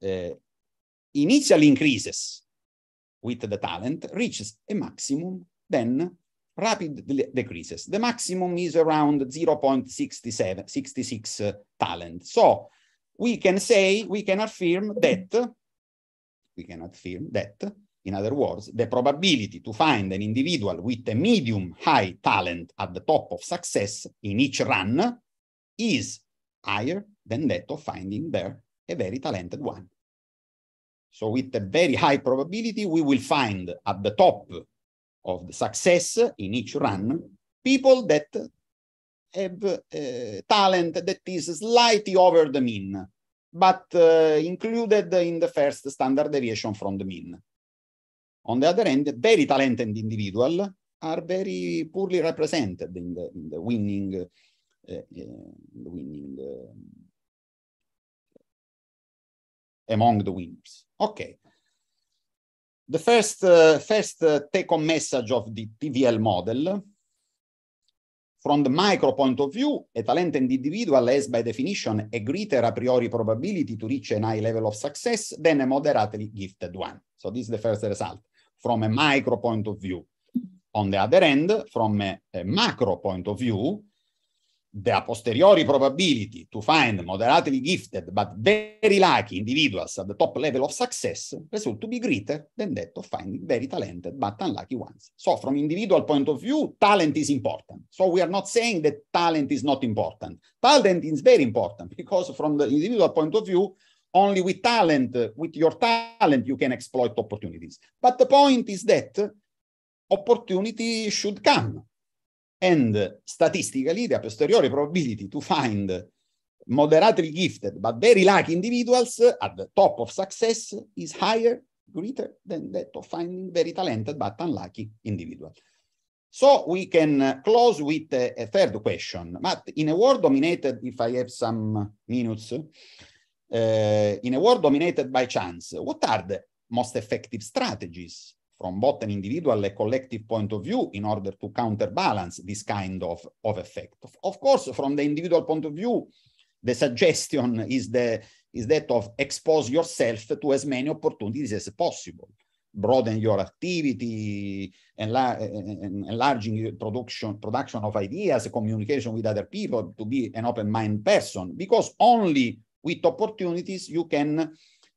uh, initially increases with the talent, reaches a maximum, then rapidly decreases. The maximum is around 0.67, 66 eh, talent. So we can say, we can affirm that, we can affirm that in other words, the probability to find an individual with a medium high talent at the top of success in each run is higher than that of finding there a very talented one. So with a very high probability, we will find at the top of the success in each run, people that have uh, talent that is slightly over the mean, but uh, included in the first standard deviation from the mean. On the other hand, very talented individual are very poorly represented in the, in the winning, uh, uh winning uh, among the winners. Okay. The first, uh, first uh, take-home message of the TVL model from the micro point of view, a talented individual has by definition a greater a priori probability to reach a high level of success than a moderately gifted one. So this is the first result from a micro point of view. On the other end, from a, a macro point of view, the a posteriori probability to find moderately gifted but very lucky individuals at the top level of success result to be greater than that of finding very talented but unlucky ones. So from individual point of view, talent is important. So we are not saying that talent is not important. Talent is very important because from the individual point of view, only with talent, with your talent, you can exploit opportunities. But the point is that opportunity should come. And statistically, the a posteriori probability to find moderately gifted but very lucky individuals at the top of success is higher, greater than that of finding very talented but unlucky individuals. So we can close with a, a third question. But in a world dominated, if I have some minutes, Eh, in a world dominated by chance, what are the most effective strategies from both an individual and collective point of view in order to counterbalance this kind of, of effect? Of course, from the individual point of view, the suggestion is, the, is that of expose yourself to as many opportunities as possible broaden your activity, enlar enlarging your production, production of ideas, communication with other people, to be an open-minded person, because only with opportunities, you can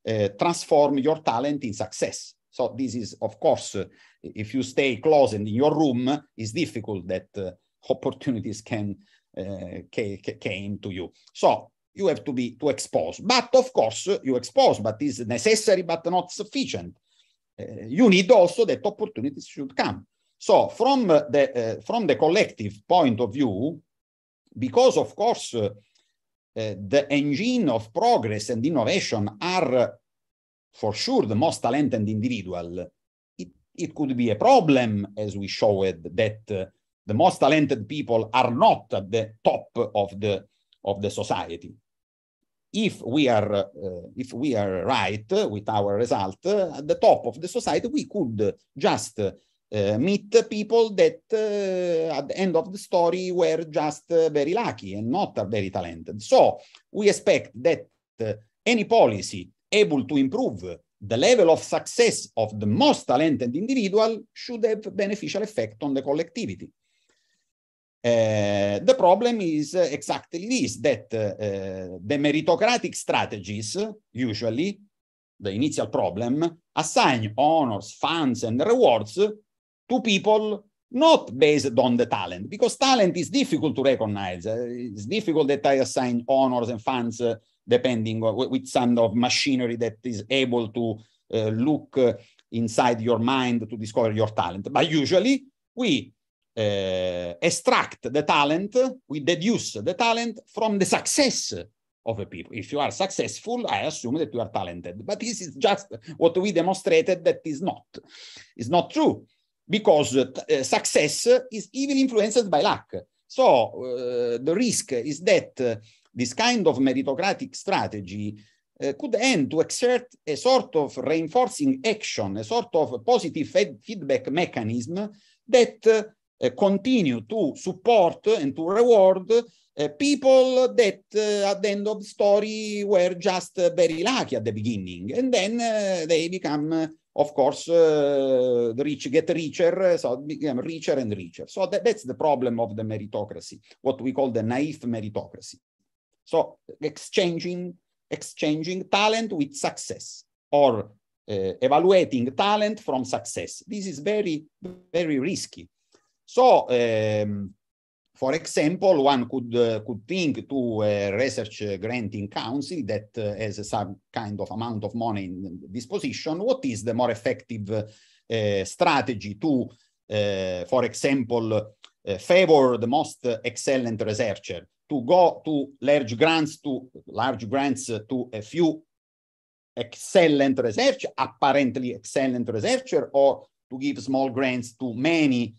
uh, transform your talent in success. So this is, of course, uh, if you stay close and in your room, it's difficult that uh, opportunities can eh, came to you. So you have to be to expose. But of course, you expose, but is necessary but not sufficient. you need also that opportunities should come. So from the from the collective point of view, because of course Eh, the engine of progress and innovation are for sure the most talented individual, it, it could be a problem, as we showed, that uh, the most talented people are not at the top of the, of the society. If we are, uh, if we are right with our result, uh, at the top of the society, we could just uh, meet people that uh, at the end of the story were just uh, very lucky and not very talented. So we expect that uh, any policy able to improve the level of success of the most talented individual should have beneficial effect on the collectivity. Uh, the problem is uh, exactly this, that the meritocratic strategies, usually, the initial problem, assign honors, funds, and rewards to people not based on the talent, because talent is difficult to recognize. It's difficult that I assign honors and funds uh, depending on, with some of machinery that is able to uh, look uh, inside your mind to discover your talent. But usually we uh, extract the talent, we deduce the talent from the success of a people. If you are successful, I assume that you are talented. But this is just what we demonstrated that is not, It's not true because uh, uh, success is even influenced by luck. So uh, the risk is that uh, this kind of meritocratic strategy could end to exert a sort of reinforcing action, a sort of positive fed- feedback mechanism that continue to support and to reward uh, people that uh, at the end of the story were just uh, very lucky at the beginning and then they become of course, uh, the rich get richer, uh, so become richer and richer. So that, that's the problem of the meritocracy, what we call the naive meritocracy. So exchanging, exchanging talent with success or uh, evaluating talent from success. This is very, very risky. So um, for example, one could, uh, could think to a uh, research uh, granting council that uh, has some kind of amount of money in disposition. What is the more effective uh, strategy to, uh, for example, favor the most excellent researcher? To go to large grants to large grants to a few excellent research, apparently excellent researcher, or to give small grants to many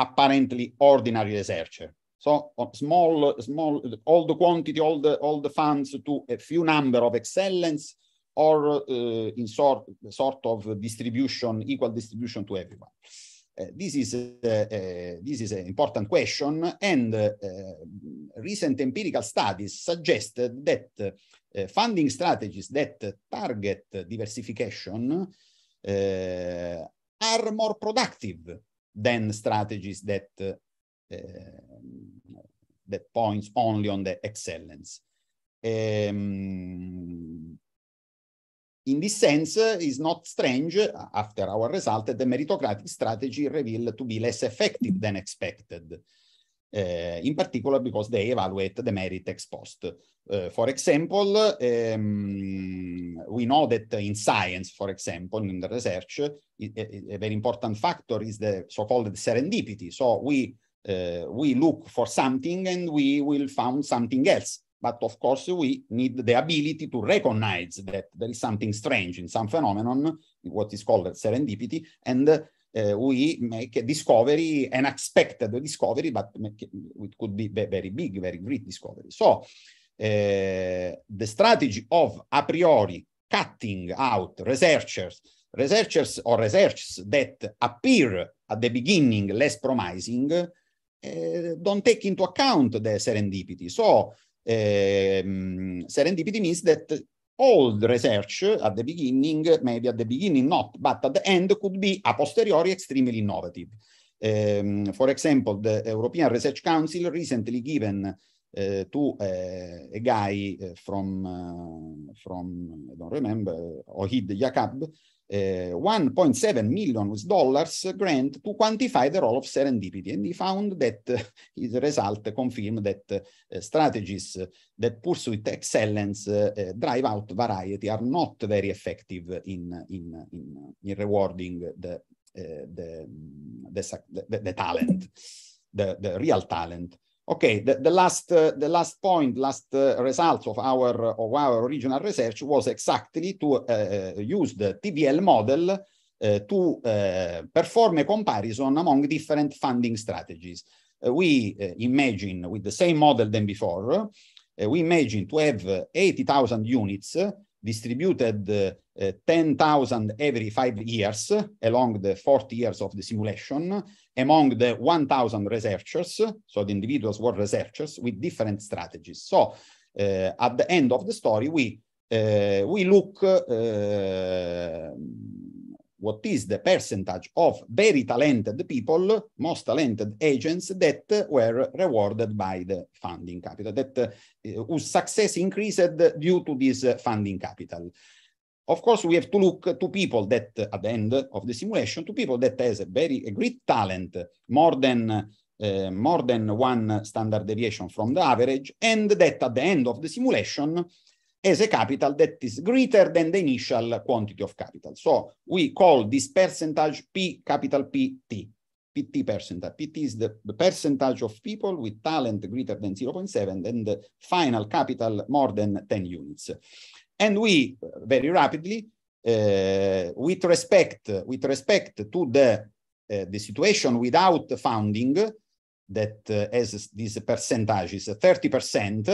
apparently ordinary researcher. So uh, small, small, all the quantity, all the all the funds to a few number of excellence, or uh, in sort sort of distribution, equal distribution to everyone. Uh, this is uh, uh this is an important question, and uh, recent empirical studies suggest that funding strategies that target diversification are more productive than strategies that uh, uh, that points only on the excellence. Um, in this sense, uh, it's not strange uh, after our result that the meritocratic strategy revealed to be less effective than expected. Eh, in particular because they evaluate the merit ex post. Eh, for example, um, we know that in science, for example, in the research, a, a very important factor is the so-called serendipity. So we uh, we look for something and we will find something else. But of course, we need the ability to recognize that there is something strange in some phenomenon, what is called serendipity, and uh, eh, we make a discovery, an the discovery, but it, it, could be very big, very great discovery. So eh, the strategy of a priori cutting out researchers, researchers or researchers that appear at the beginning less promising uh, don't take into account the serendipity. So um, serendipity means that all the research at the beginning, maybe at the beginning not, but at the end could be a posteriori extremely innovative. Um, for example, the European Research Council recently given uh, to uh, a guy uh, from, from, I don't remember, Ohid Yakab, Eh, 1.7 million US dollars grant to quantify the role of serendipity. And he found that his result confirmed that eh, strategies that pursue excellence, eh, drive out variety are not very effective in, in, in, in rewarding the, the, the, the, talent, the, the real talent. Okay, the, the last uh, the last point, last uh, result of our of our original research was exactly to uh, uh use the TVL model uh, to uh, perform a comparison among different funding strategies. we imagine with the same model than before, we imagine to have 80,000 units distributed uh, 10,000 every five years along the 40 years of the simulation among the 1,000 researchers. So the individuals were researchers with different strategies. So uh, at the end of the story, we uh, we look what is the percentage of very talented people, most talented agents that were rewarded by the funding capital, that uh, whose success increased due to this funding capital. Of course, we have to look to people that, at the end of the simulation, to people that has a very a great talent, more than uh, more than one standard deviation from the average, and that at the end of the simulation as a capital that is greater than the initial quantity of capital. So we call this percentage P capital PT, PT percentage. PT is the, percentage of people with talent greater than 0.7 and the final capital more than 10 units. And we uh, very rapidly, uh, with respect with respect to the uh, the situation without funding, that uh, as this percentage is 30 percent,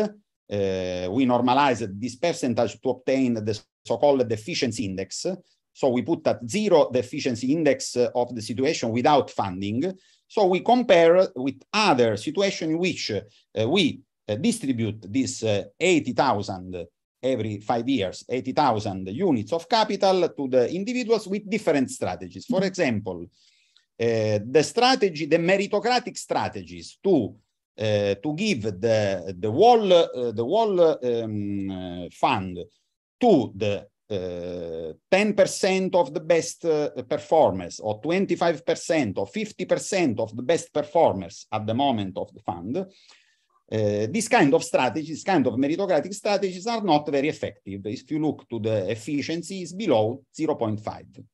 Eh, we normalized this percentage to obtain the so-called deficiency index. So we put at zero the efficiency index eh, of the situation without funding. So we compare with other situation in which eh, we distribute this 80,000 every five years 80,000 units of capital to the individuals with different strategies. For mm-hmm. example, uh, the strategy, the meritocratic strategies to Eh, to give the, the wall, eh, the wall um, fund to the 10% of the best performers or 25% or 50% of the best performers at the moment of the fund, uh, kind of strategies, kind of meritocratic strategies are not very effective. If you look to the efficiency, is below 0.5.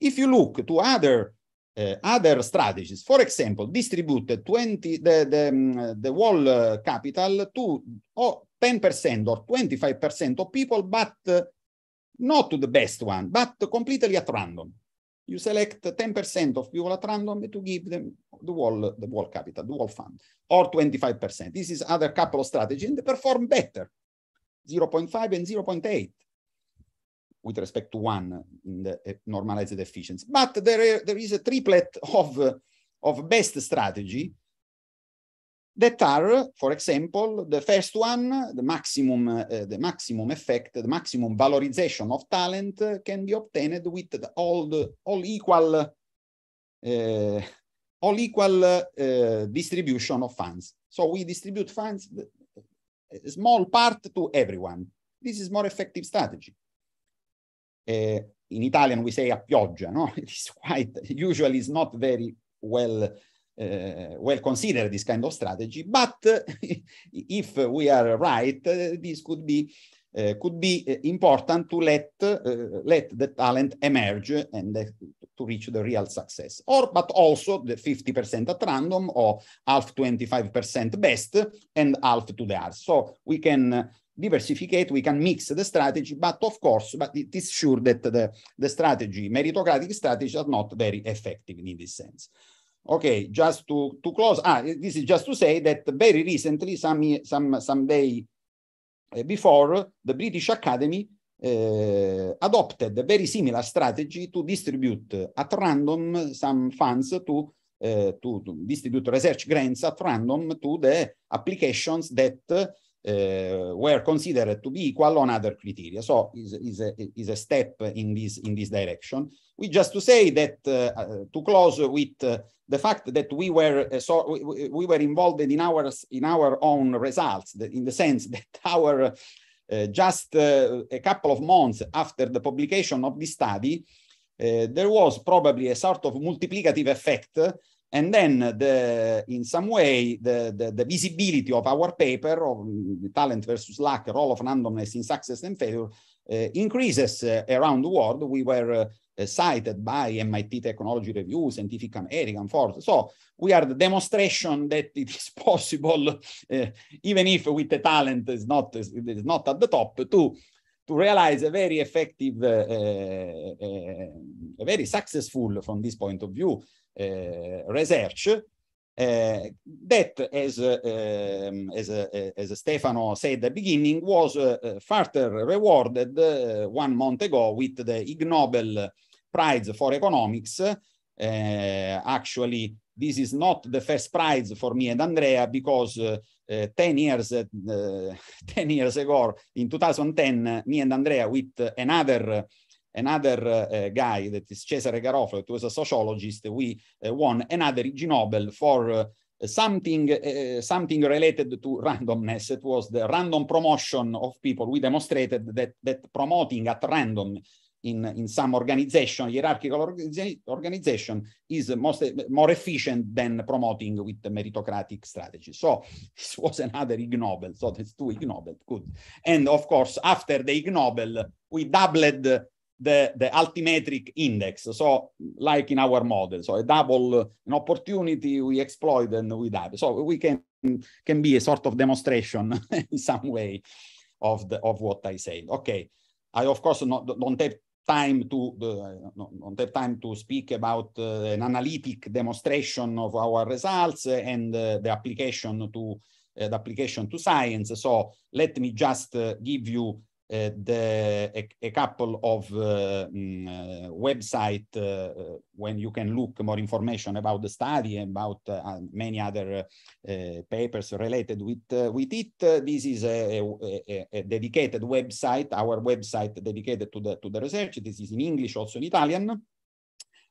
If you look to other uh, other strategies. For example, distribute the 20 the the, um, the wall uh, eh, capital to oh, 10% or 25% of people, but uh, not to the best one, but completely at random. You select 10% of people at random to give them the wall the wall capital, the wall fund, or 25%. This is other couple of strategy and they perform better, 0.5 and 0.8 with respect to one in the eh, normalized efficiency. But there, are, there is a triplet of, of best strategy that are, for example, the first one, the maximum, uh, the maximum effect, the maximum valorization of talent uh, can be obtained with the, all the all equal, uh, all equal distribution of funds. So we distribute funds, a small part to everyone. This is more effective strategy uh, in Italian we say a pioggia, no? It is quite, usually is not very well uh, well considered this kind of strategy. But uh, if we are right, uh, this could be could be important to let let the talent emerge and to reach the real success. Or but also the 50% at random or half 25% best and half to the others. So we can diversificate, we can mix the strategy, but of course, but it is sure that the, the strategy, meritocratic strategies are not very effective in this sense. Okay, just to, to close, ah, this is just to say that very recently, some, some, some day eh, before, the British Academy uh, adopted a very similar strategy to distribute at random some funds to uh, to, to, distribute research grants at random to the applications that uh, were considered to be equal on other criteria. So is, is, a, is a step in this, in this direction. We just to say that uh, to close with uh, the fact that we were uh, so we, we, were involved in our in our own results, in the sense that our uh, just uh, a couple of months after the publication of this study, there was probably a sort of multiplicative effect and then the, in some way, the, the, the visibility of our paper of mm, mm, talent versus luck, role of randomness in success and failure uh, increases uh, around the world. We were uh, cited by MIT Technology Review, Scientific American, Forbes. So we are the demonstration that it is possible, uh, even if with the talent is not, is not at the top, to to realize a very effective, uh, uh, uh, very successful from this point of view Eh, research eh, that, as, um, as, eh, as Stefano said at the beginning, was further rewarded one month ago with the Ig Nobel Prize for Economics. actually, this is not the first prize for me and Andrea because uh, uh, 10 years uh, 10 years ago in 2010 me and Andrea with another another eh, guy that is Cesare Garofalo, who was a sociologist, we eh, won another Ig Nobel for eh, something uh, something related to randomness. It was the random promotion of people. We demonstrated that that promoting at random in in some organization, hierarchical organiza organization, is most more efficient than promoting with the meritocratic strategy. So this was another Ig Nobel. So that's two Ig Nobel. Good. And of course, after the Ig Nobel, we doubled the, the altimetric index. So like in our model, so a double an opportunity we exploit and we have So we can can be a sort of demonstration in some way of the of what I said. Okay, I of course not, don't have time to uh, don't have time to speak about uh, an analytic demonstration of our results and uh, the application to uh, the application to science. So let me just uh, give you uh, the, a, a, couple of uh, mm, uh, website when you can look more information about the study and about many other papers related with, with it. this is a, a, a, dedicated website, our website dedicated to the, to the research. This is in English, also in Italian.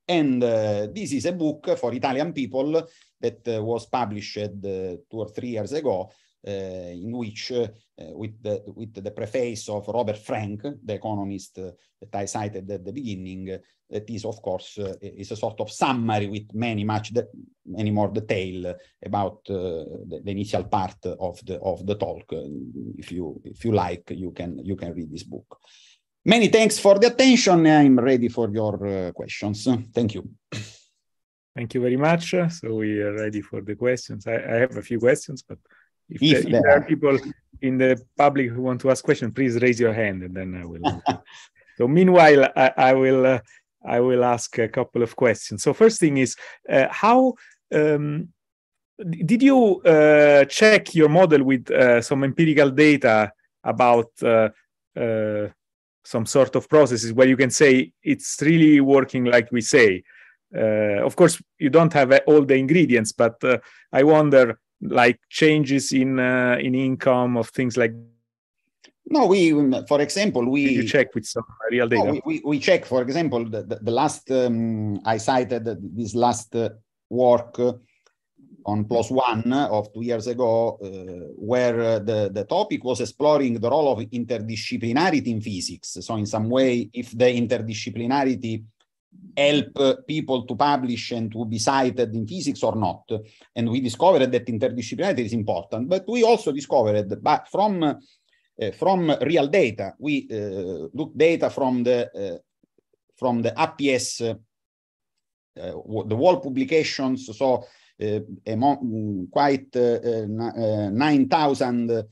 And uh, this is a book for Italian people that uh, was published uh, two or three years ago Eh, in which, eh, with, the, with the preface of Robert Frank, the economist eh, that I cited at the beginning, that is, of course, is a sort of summary with many much many more detail about the, the, initial part of the of the talk. If you if you like, you can you can read this book. Many thanks for the attention. I'm ready for your questions. Thank you. Thank you very much. So we are ready for the questions. I, I have a few questions, but. If, if, if there are people in the public who want to ask questions, please raise your hand, and then I will. so meanwhile, I, I will uh, I will ask a couple of questions. So first thing is uh, how. Um, did you uh, check your model with uh, some empirical data about uh, uh, some sort of processes where you can say it's really working like we say? of course, you don't have all the ingredients, but I wonder like changes in uh, in income of things like no, we, um, for example, we you check with some real data. No, we, we, check, for example, the, the, the last um, I cited this last uh, work uh, on plus one uh, of two years ago, uh, where uh, the, the topic was exploring the role of interdisciplinarity in physics. So, in some way, if the interdisciplinarity help uh, people to publish and to be cited in physics or not. And we discovered that interdisciplinarity is important, but we also discovered but from, uh, from real data, we uh, look data from the, uh, from the APS, uh, uh, the wall publications, so uh, among mm, quite 9,000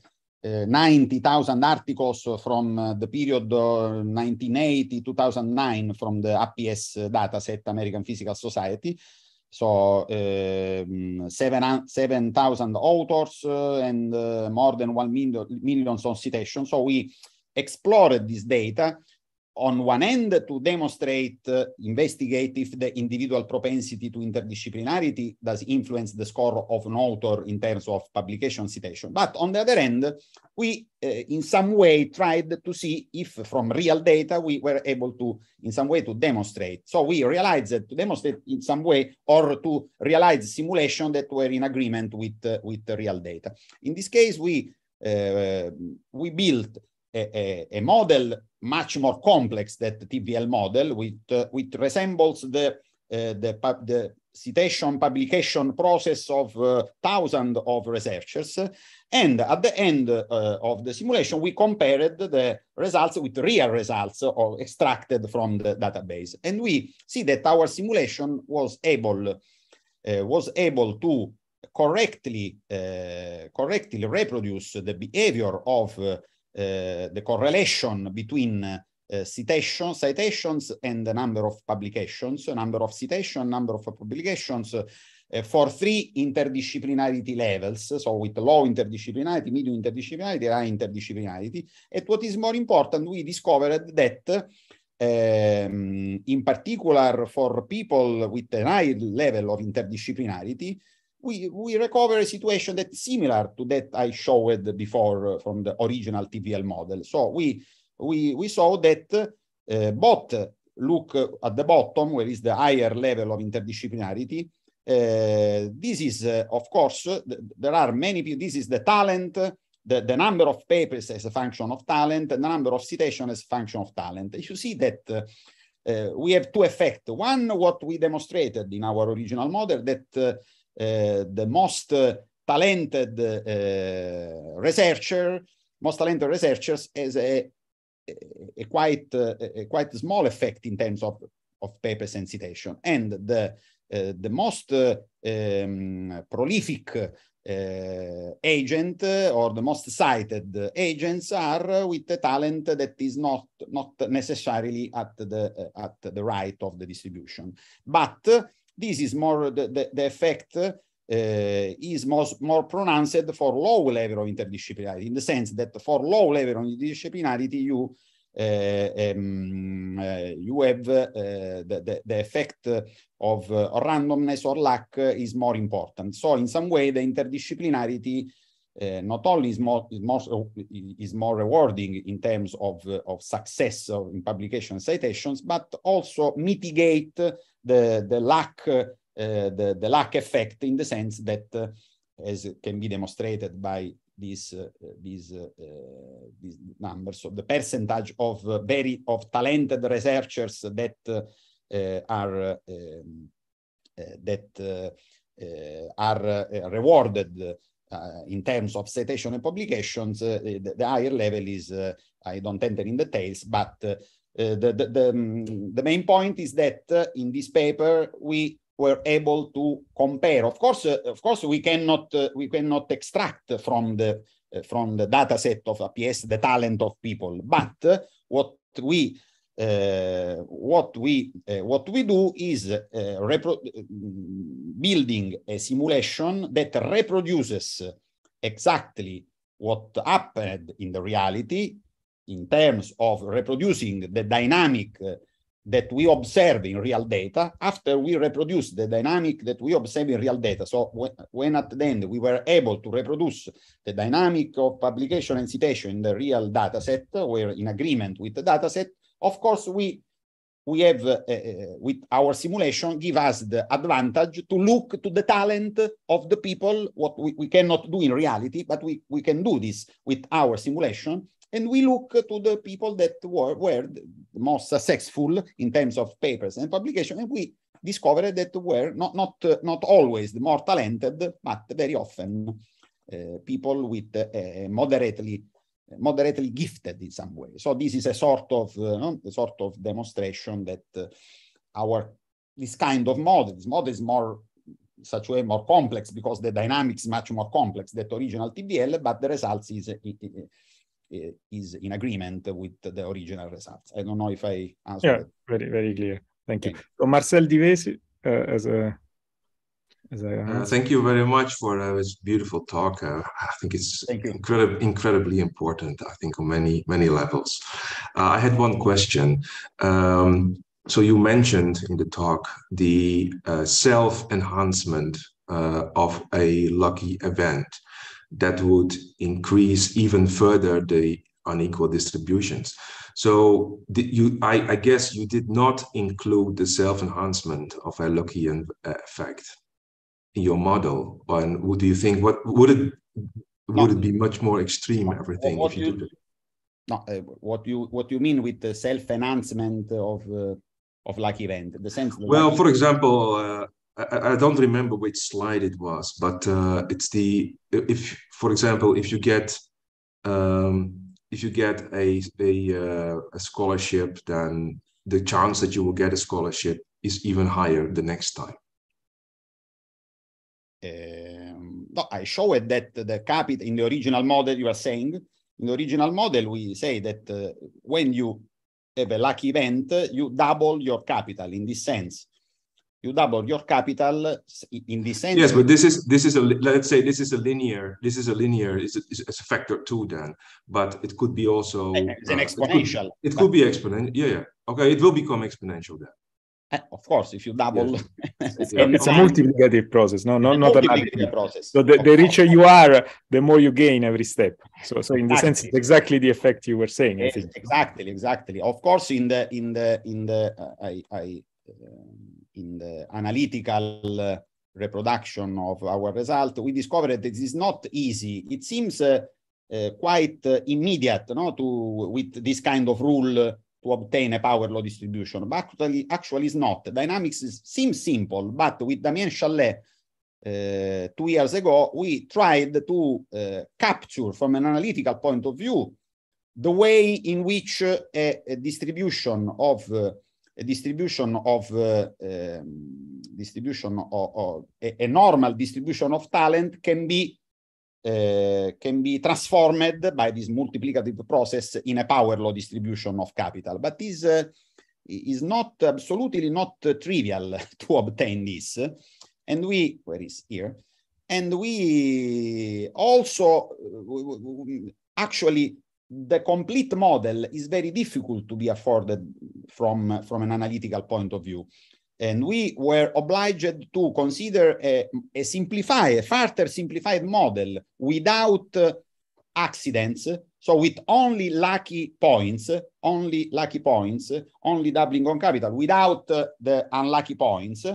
90,000 articles from uh, the period 1980-2009 uh, from the APS dataset, American Physical Society. So um, 7,000 7, authors uh, and more than 1 million, million citations. So we explored this data on one end to demonstrate, uh, investigate if the individual propensity to interdisciplinarity does influence the score of an author in terms of publication citation. But on the other end, we uh, in some way tried to see if from real data we were able to, in some way, to demonstrate. So we realized that to demonstrate in some way or to realize simulation that were in agreement with, uh, with the real data. In this case, we, uh, we built a, a, model much more complex than the TVL model, which, uh, which resembles the, uh, the, the, citation publication process of uh, thousands of researchers. And at the end uh, of the simulation, we compared the results with real results extracted from the database. And we see that our simulation was able, uh, was able to correctly, uh, correctly reproduce the behavior of Eh, the correlation between eh, citation, citations and the number of publications, number of citation, number of publications eh, for three interdisciplinarity levels, so with low interdisciplinarity, medium interdisciplinarity, high interdisciplinarity. And what is more important, we discovered that um, in particular for people with a high level of interdisciplinarity, we, we recover a situation that is similar to that I showed before uh, from the original TVL model. So we, we, we saw that uh, both look uh, at the bottom, where is the higher level of interdisciplinarity. Uh, this is, uh, of course, uh, th there are many, this is the talent, the, the number of papers as a function of talent, and the number of citations as a function of talent. You see that uh, we have two effects. One, what we demonstrated in our original model, that Eh, the most eh, talented eh, researcher, most talented researchers has a, a quite a quite small effect in terms of of papers and citation, and the the most um, prolific uh, agent uh, or the most cited agents are with a talent that is not not necessarily at the at the right of the distribution but this is more, the, the, the effect uh, is most, more pronounced for low level of interdisciplinarity, in the sense that for low level of interdisciplinarity, you uh, um, uh, you have uh, the, the, the, effect of uh, randomness or lack is more important. So in some way, the interdisciplinarity uh, not only is more, is more, is more rewarding in terms of, of success of, in publication citations, but also mitigate the, the lack, uh, the, the lack effect in the sense that, uh, as can be demonstrated by these, uh, these, these numbers, so the percentage of very of talented researchers that are um, that uh, are uh, rewarded uh, in terms of citation and publications, the, the, higher level is, I don't enter in details, but uh, the, the, the, um, the, main point is that uh, in this paper, we were able to compare. Of course, uh, of course, we cannot we cannot extract from the from the data set of APS the talent of people, but what we uh, what we uh, what we do is uh, building a simulation that reproduces exactly what happened in the reality in terms of reproducing the dynamic uh, that we observe in real data after we reproduce the dynamic that we observe in real data. So when, when, at the end we were able to reproduce the dynamic of publication and citation in the real data set, we're in agreement with the data set, of course we we have, uh, uh, with our simulation, give us the advantage to look to the talent of the people, what we, we cannot do in reality, but we, we can do this with our simulation and we look to the people that were, were the most successful in terms of papers and publication, and we discovered that were not, not, uh, not always the more talented, but very often uh, people with uh, moderately moderately gifted in some way. So this is a sort of uh, a sort of demonstration that uh, our this kind of model, this model is more such way more complex because the dynamics much more complex than original TBL, but the results is Eh, is in agreement with the original results. I don't know if I answered. Yeah, it. very very clear. Thank okay. you. So Marcel Divesi uh, as a as a, uh, thank you very much for uh, this beautiful talk. Uh, I think it's incredib incredibly important. I think on many many levels. Uh, I had one question. Um, so you mentioned in the talk the uh, self enhancement uh, of a lucky event that would increase even further the unequal distributions. So you, I, I, guess you did not include the self-enhancement of a Lockean uh, effect in your model. And what do you think what would it would it be much more extreme everything what if you, you did it? No, uh, what you what you mean with the self-enhancement of uh, of like event the sense well for example uh, I, I don't remember which slide it was, but uh, it's the if, for example, if you get um, if you get a a, uh, a scholarship, then the chance that you will get a scholarship is even higher the next time. Um, no, I showed that the capital in the original model you are saying. In the original model, we say that uh, when you have a lucky event, you double your capital in this sense you double your capital in this sense. Yes, but this is this is a let's say this is a linear this is a linear it's a, it's a factor two then, but it could be also it's an exponential. Uh, it could, be exponential. Yeah, yeah. Okay, it will become exponential then. Eh, of course, if you double, yes. it's, a multiplicative process. No, no, not an process. So the, the, richer you are, the more you gain every step. So, so in the sense, it's exactly the effect you were saying. Yes, eh, exactly, exactly. Of course, in the in the in the uh, I I. Um, in the analytical uh, reproduction of our result, we discovered that it is not easy. It seems uh, uh, quite immediate no, to, with this kind of rule to obtain a power law distribution, but actually, actually is not. Dynamics is, seems simple, but with Damien Chalet, uh, two years ago, we tried to uh, capture from an analytical point of view the way in which uh, a, a, distribution of a distribution of uh, um, distribution or, or a, a, normal distribution of talent can be uh, can be transformed by this multiplicative process in a power law distribution of capital. But this uh, is not absolutely not trivial to obtain this, and we where is here, and we also uh, actually the complete model is very difficult to be afforded from, from an analytical point of view. And we were obliged to consider a, a simplified, a further simplified model without uh, accidents. So with only lucky points, only lucky points, only doubling on capital without uh, the unlucky points.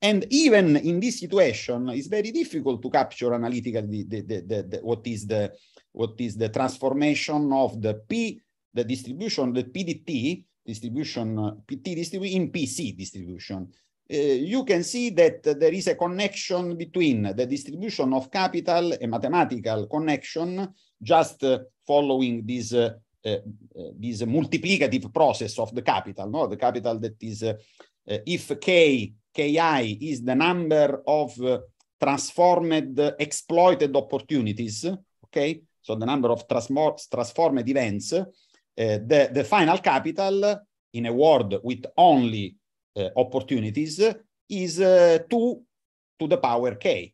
And even in this situation, it's very difficult to capture analytically the, the, the, what is the, what is the transformation of the P, the distribution, the PDT distribution, uh, PT distribution in PC distribution. Uh, you can see that there is a connection between the distribution of capital, a mathematical connection, just uh, following this, uh, uh, uh this multiplicative process of the capital, no? the capital that is, uh, if K, KI is the number of transformed exploited opportunities, okay? so the number of transformed events, uh, the, the final capital in a world with only uh, opportunities is uh, 2 to the power k.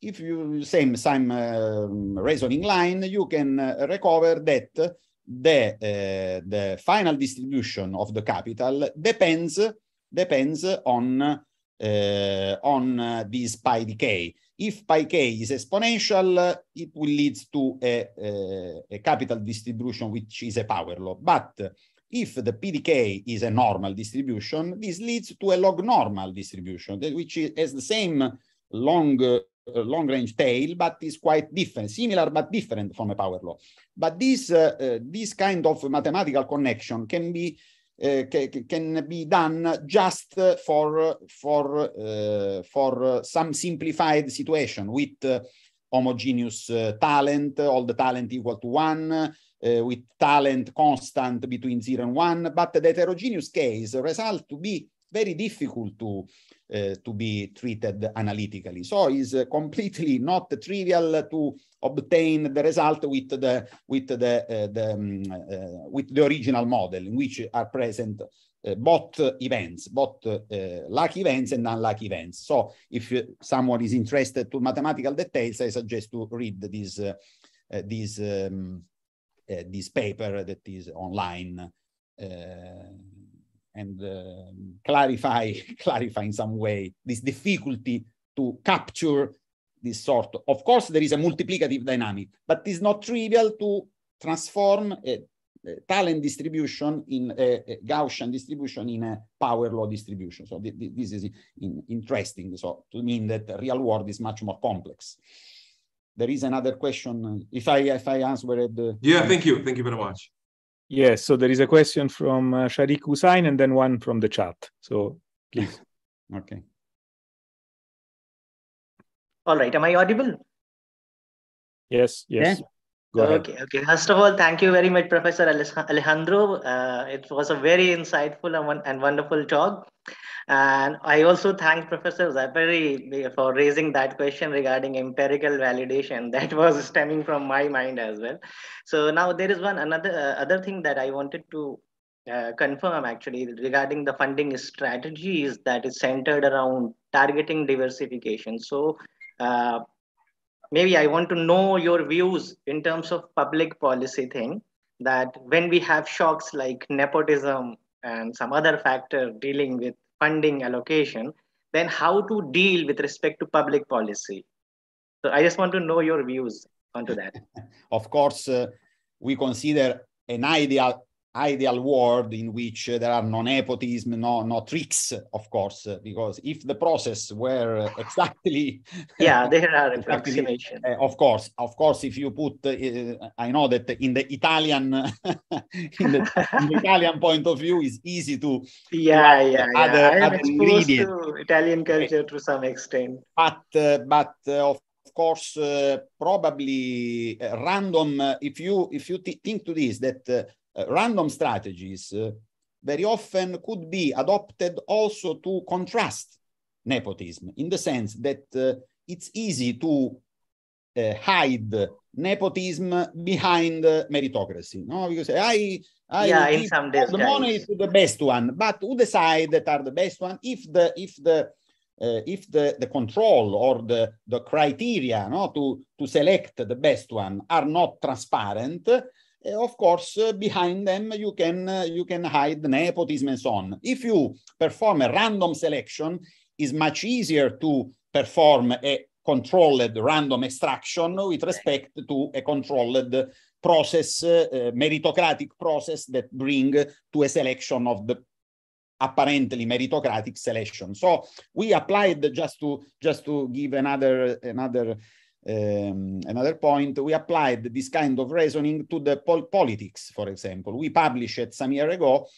If you same same uh, reasoning line, you can recover that the the final distribution of the capital depends depends on on this pi decay. If pi k is exponential, it will lead to a, a capital distribution, which is a power law. But if the PDK is a normal distribution, this leads to a log normal distribution, which has the same long uh, long range tail, but is quite different, similar but different from a power law. But this uh, uh, this kind of mathematical connection can be uh, eh, can be done just for for uh, for some simplified situation with uh, homogeneous eh, talent, all the talent equal to one, with talent constant between zero and one. But the heterogeneous case result to be very difficult to uh, to be treated analytically. So it's uh, eh, completely not trivial to obtain the result with the with the uh, the um, with the original model in which are present both events, both lucky events and unlucky events. So if someone is interested to mathematical details, I suggest to read this this um, this paper that is online and um, clarify, clarify in some way this difficulty to capture this sort. Of, course, there is a multiplicative dynamic, but it's not trivial to transform a, a talent distribution in a, a, Gaussian distribution in a power law distribution. So th th this is in, interesting. So to mean that the real world is much more complex. There is another question. If I if I answered. Uh, yeah, thank you, thank you very much. Yes, so there is a question from uh, Sharik Hussain and then one from the chat. So please. okay. All right, am I audible? Yes, yes. Yeah. Go okay, okay. First of all, thank you very much, Professor Alejandro. Uh, it was a very insightful and wonderful talk. And I also thank Professor Zappari for raising that question regarding empirical validation. That was stemming from my mind as well. So now there is one another uh, other thing that I wanted to uh, confirm actually regarding the funding strategies that is centered around targeting diversification. So uh, maybe I want to know your views in terms of public policy thing that when we have shocks like nepotism and some other factor dealing with funding allocation, then how to deal with respect to public policy. So I just want to know your views onto that. of course, uh, we consider an ideal ideal world in which uh, there are no nepotism, no no tricks, of course, uh, because if the process were uh, exactly yeah, there are approximations. Exactly, of course, of course, if you put, uh, I know that in the Italian, in, the, in the Italian point of view, is easy to yeah yeah other, yeah. I am exposed to Italian eh, culture to some extent, but uh, but uh, of course, uh, probably uh, random. Uh, if you if you think to this that Eh, random strategies eh, very often could be adopted also to contrast nepotism in the sense that uh, it's easy to uh, hide nepotism behind uh, meritocracy. No, because I, I yeah, give the money to the best one, but who decide that are the best one if the if the if the, the control or the, the criteria no, to, to select the best one are not transparent, Eh, of course, eh, behind them you can eh, you can hide nepotism and so on. If you perform a random selection, it's much easier to perform a controlled random extraction with respect to a controlled process, uh, meritocratic process that bring to a selection of the apparently meritocratic selection. So we applied just to just to give another another um, another point, we applied this kind of reasoning to the pol politics, for example. We published some year ago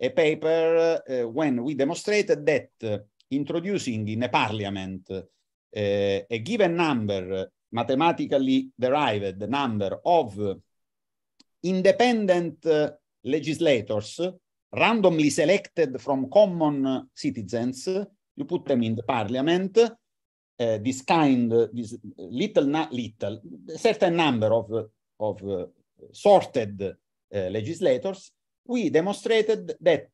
a paper uh, when we demonstrated that uh, introducing in a parliament uh, a given number, mathematically derived number of independent legislators randomly selected from common citizens, you put them in the parliament, uh, this kind, uh, this uh, little, not little, certain number of, uh, of uh, sorted legislators, we demonstrated that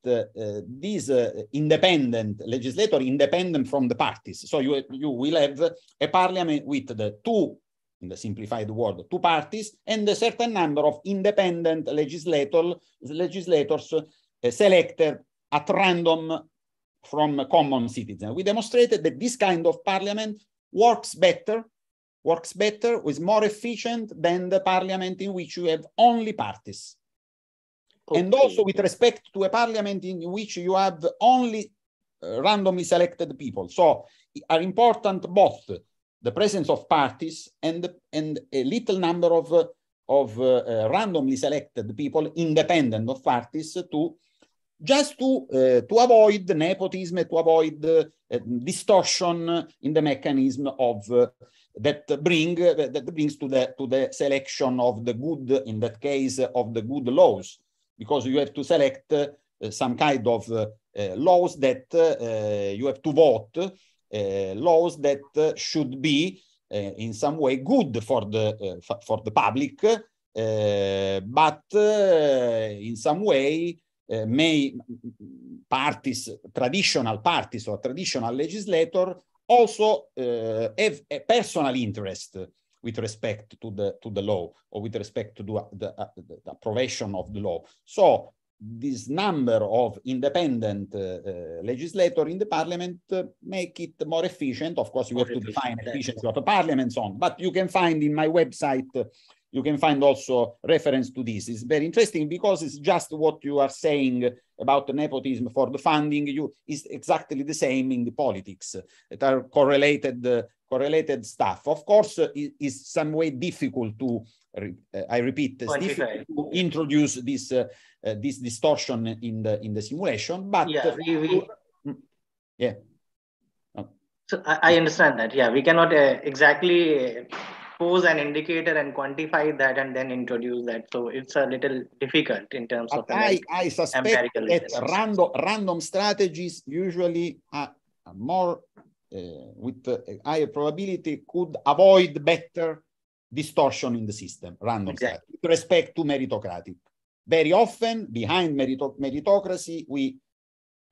these independent legislators, independent from the parties. So you, you will have a parliament with the two in the simplified world, two parties and a certain number of independent legislator, legislators uh, selected at random from common citizen, We demonstrated that this kind of parliament works better, works better, is more efficient than the parliament in which you have only parties. Okay. And also with respect to a parliament in which you have only uh, randomly selected people. So are important both the presence of parties and, and a little number of, of uh, uh, randomly selected people independent of parties to just to, eh, to avoid nepotism, to avoid eh, distortion in the mechanism of eh, that bring that brings to the to the selection of the good in that case of the good laws, because you have to select some kind of laws that you have to vote uh, laws that uh, should be uh, in some way good for the for the public, but in some way uh, may parties, traditional parties or traditional legislator also uh, have a personal interest with respect to the to the law or with respect to the, the, uh, the approbation of the law. So this number of independent uh, uh, legislator in the parliament uh, make it more efficient. Of course, you have to define efficiency of a parliament, so on. But you can find in my website you can find also reference to this. It's very interesting because it's just what you are saying about the nepotism for the funding you is exactly the same in the politics that are correlated uh, correlated stuff. Of course, uh, it is some way difficult to uh, I repeat, it's difficult to introduce this uh, uh, this distortion in the in the simulation. But yeah, uh, we, we... Mm, yeah. Oh. So I, I, understand that. Yeah, we cannot exactly expose an indicator and quantify that and then introduce that. So it's a little difficult in terms but of I, I suspect that random, random strategies usually are more uh, with uh, higher probability could avoid better distortion in the system, random exactly. with respect to meritocratic. Very often behind meritocracy, we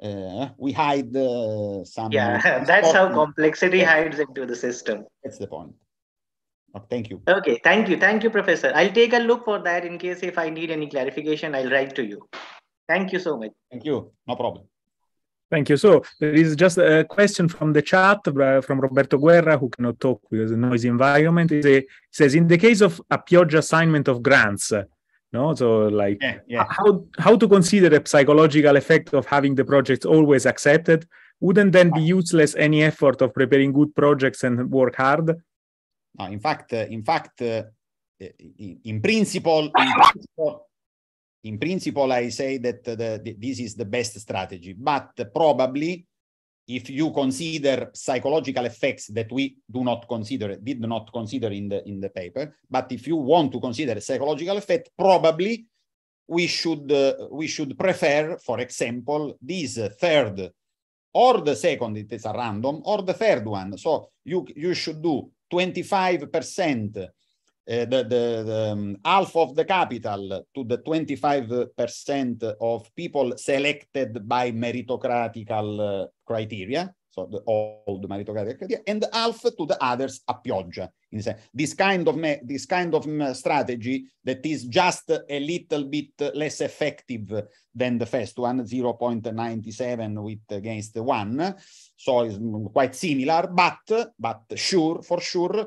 uh, we hide uh, some. Yeah, that's how complexity yeah. hides into the system. That's the point. Uh, thank you. Okay, thank you. Thank you, Professor. I'll take a look for that in case if I need any clarification, I'll write to you. Thank you so much. Thank you. No problem. Thank you. So there is just a question from the chat from Roberto Guerra, who cannot talk because the noisy environment. He says, in the case of a pure assignment of grants, no, so like yeah, yeah. how how to consider a psychological effect of having the projects always accepted? Wouldn't then be useless any effort of preparing good projects and work hard? in fact, in fact, eh, in principle, in principle in principle, I say that the, the, this is the best strategy, but probably if you consider psychological effects that we do not consider, did not consider in the, in the paper, but if you want to consider psychological effect, probably we should, uh, we should prefer, for example, this third or the second, it is a random, or the third one. So you, you should do 25%, uh, the, the, the um, half of the capital to the 25% of people selected by meritocratical uh, criteria so the, old the meritocratic criteria, and half to the others a pioggia. In this kind of this kind of mm, strategy that is just a little bit less effective than the first one, 0.97 with against one, so it's mm, quite similar, but but sure for sure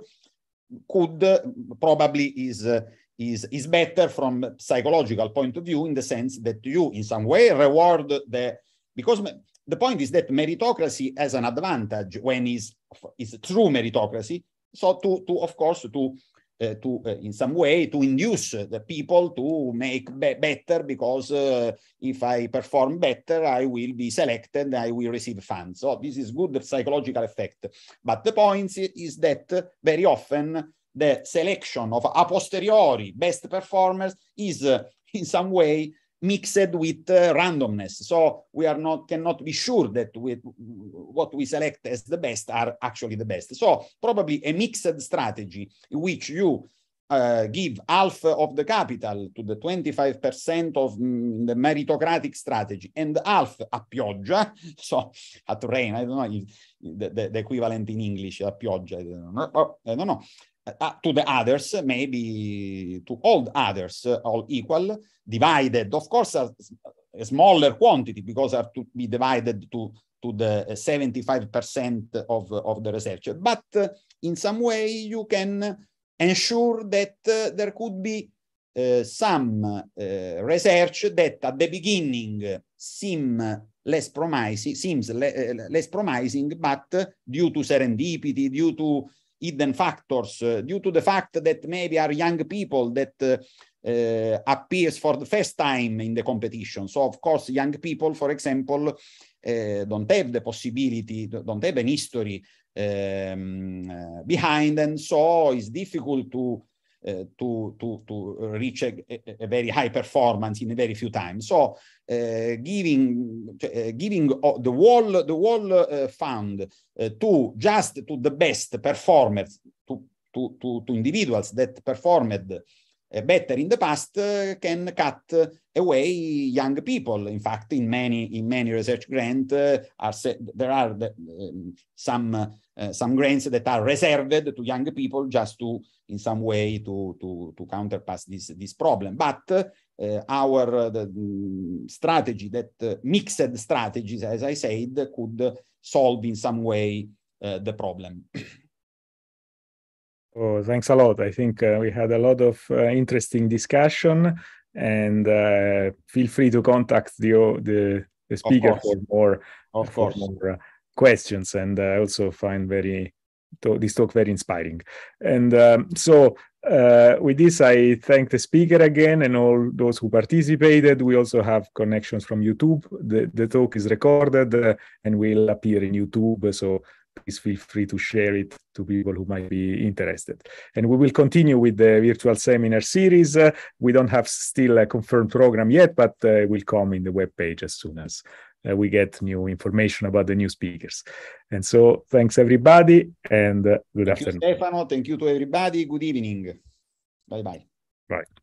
could probably is. Uh, is, is better from psychological point of view in the sense that you in some way reward the because the point is that meritocracy has an advantage when is is true meritocracy. So to to of course to uh, to uh, in some way to induce the people to make be better because uh, if I perform better, I will be selected, I will receive funds. So this is good psychological effect. But the point is that very often the selection of a posteriori best performers is uh, in some way mixed with uh, randomness. So we are not cannot be sure that we, what we select as the best are actually the best. So probably a mixed strategy in which you uh, give half of the capital to the 25% of mm, the meritocratic strategy and half a pioggia, so at rain, I don't know if the, the, the equivalent in English, a pioggia, I don't know, oh, I don't know uh, to the others, maybe to all others, uh, all equal, divided, of course, a, a uh, smaller quantity because have to be divided to, to the 75% uh, of, uh, of the research. But uh, in some way, you can ensure that there could be some research that at the beginning seem less promising, seems le less promising, but due to serendipity, due to hidden factors uh, due to the fact that maybe are young people that uh, uh, appears for the first time in the competition. So, of course, young people, for example, uh, don't have the possibility, don't have an history um, uh, behind, and so it's difficult to Eh, to, to, to reach a, a, very high performance in a very few times. So eh, giving, eh, giving the wall, the wall fund to just to the best performers, to, to, to, to individuals that performed better in the past can cut away young people. In fact, in many in many research grants uh, are there are the, um, some uh, some grants that are reserved to young people just to in some way to to to counterpass this this problem. But uh, our uh, the, mm, strategy that uh, mixed strategies, as I said, could solve in some way uh, the problem. Oh, thanks a lot. I think uh, we had a lot of uh, interesting discussion, and uh, feel free to contact the the, the speaker for more, of course. more uh, questions. And I uh, also find very this talk very inspiring. And um, so uh, with this, I thank the speaker again and all those who participated. We also have connections from YouTube. The, the talk is recorded uh, and will appear in YouTube. So please feel free to share it to people who might be interested. And we will continue with the virtual seminar series. Uh, we don't have still a confirmed program yet, but uh, will come in the web page as soon as uh, we get new information about the new speakers. And so thanks everybody and uh, good Thank afternoon. You, Stefano, thank you to everybody. Good evening. Bye-bye. Bye. -bye. Bye.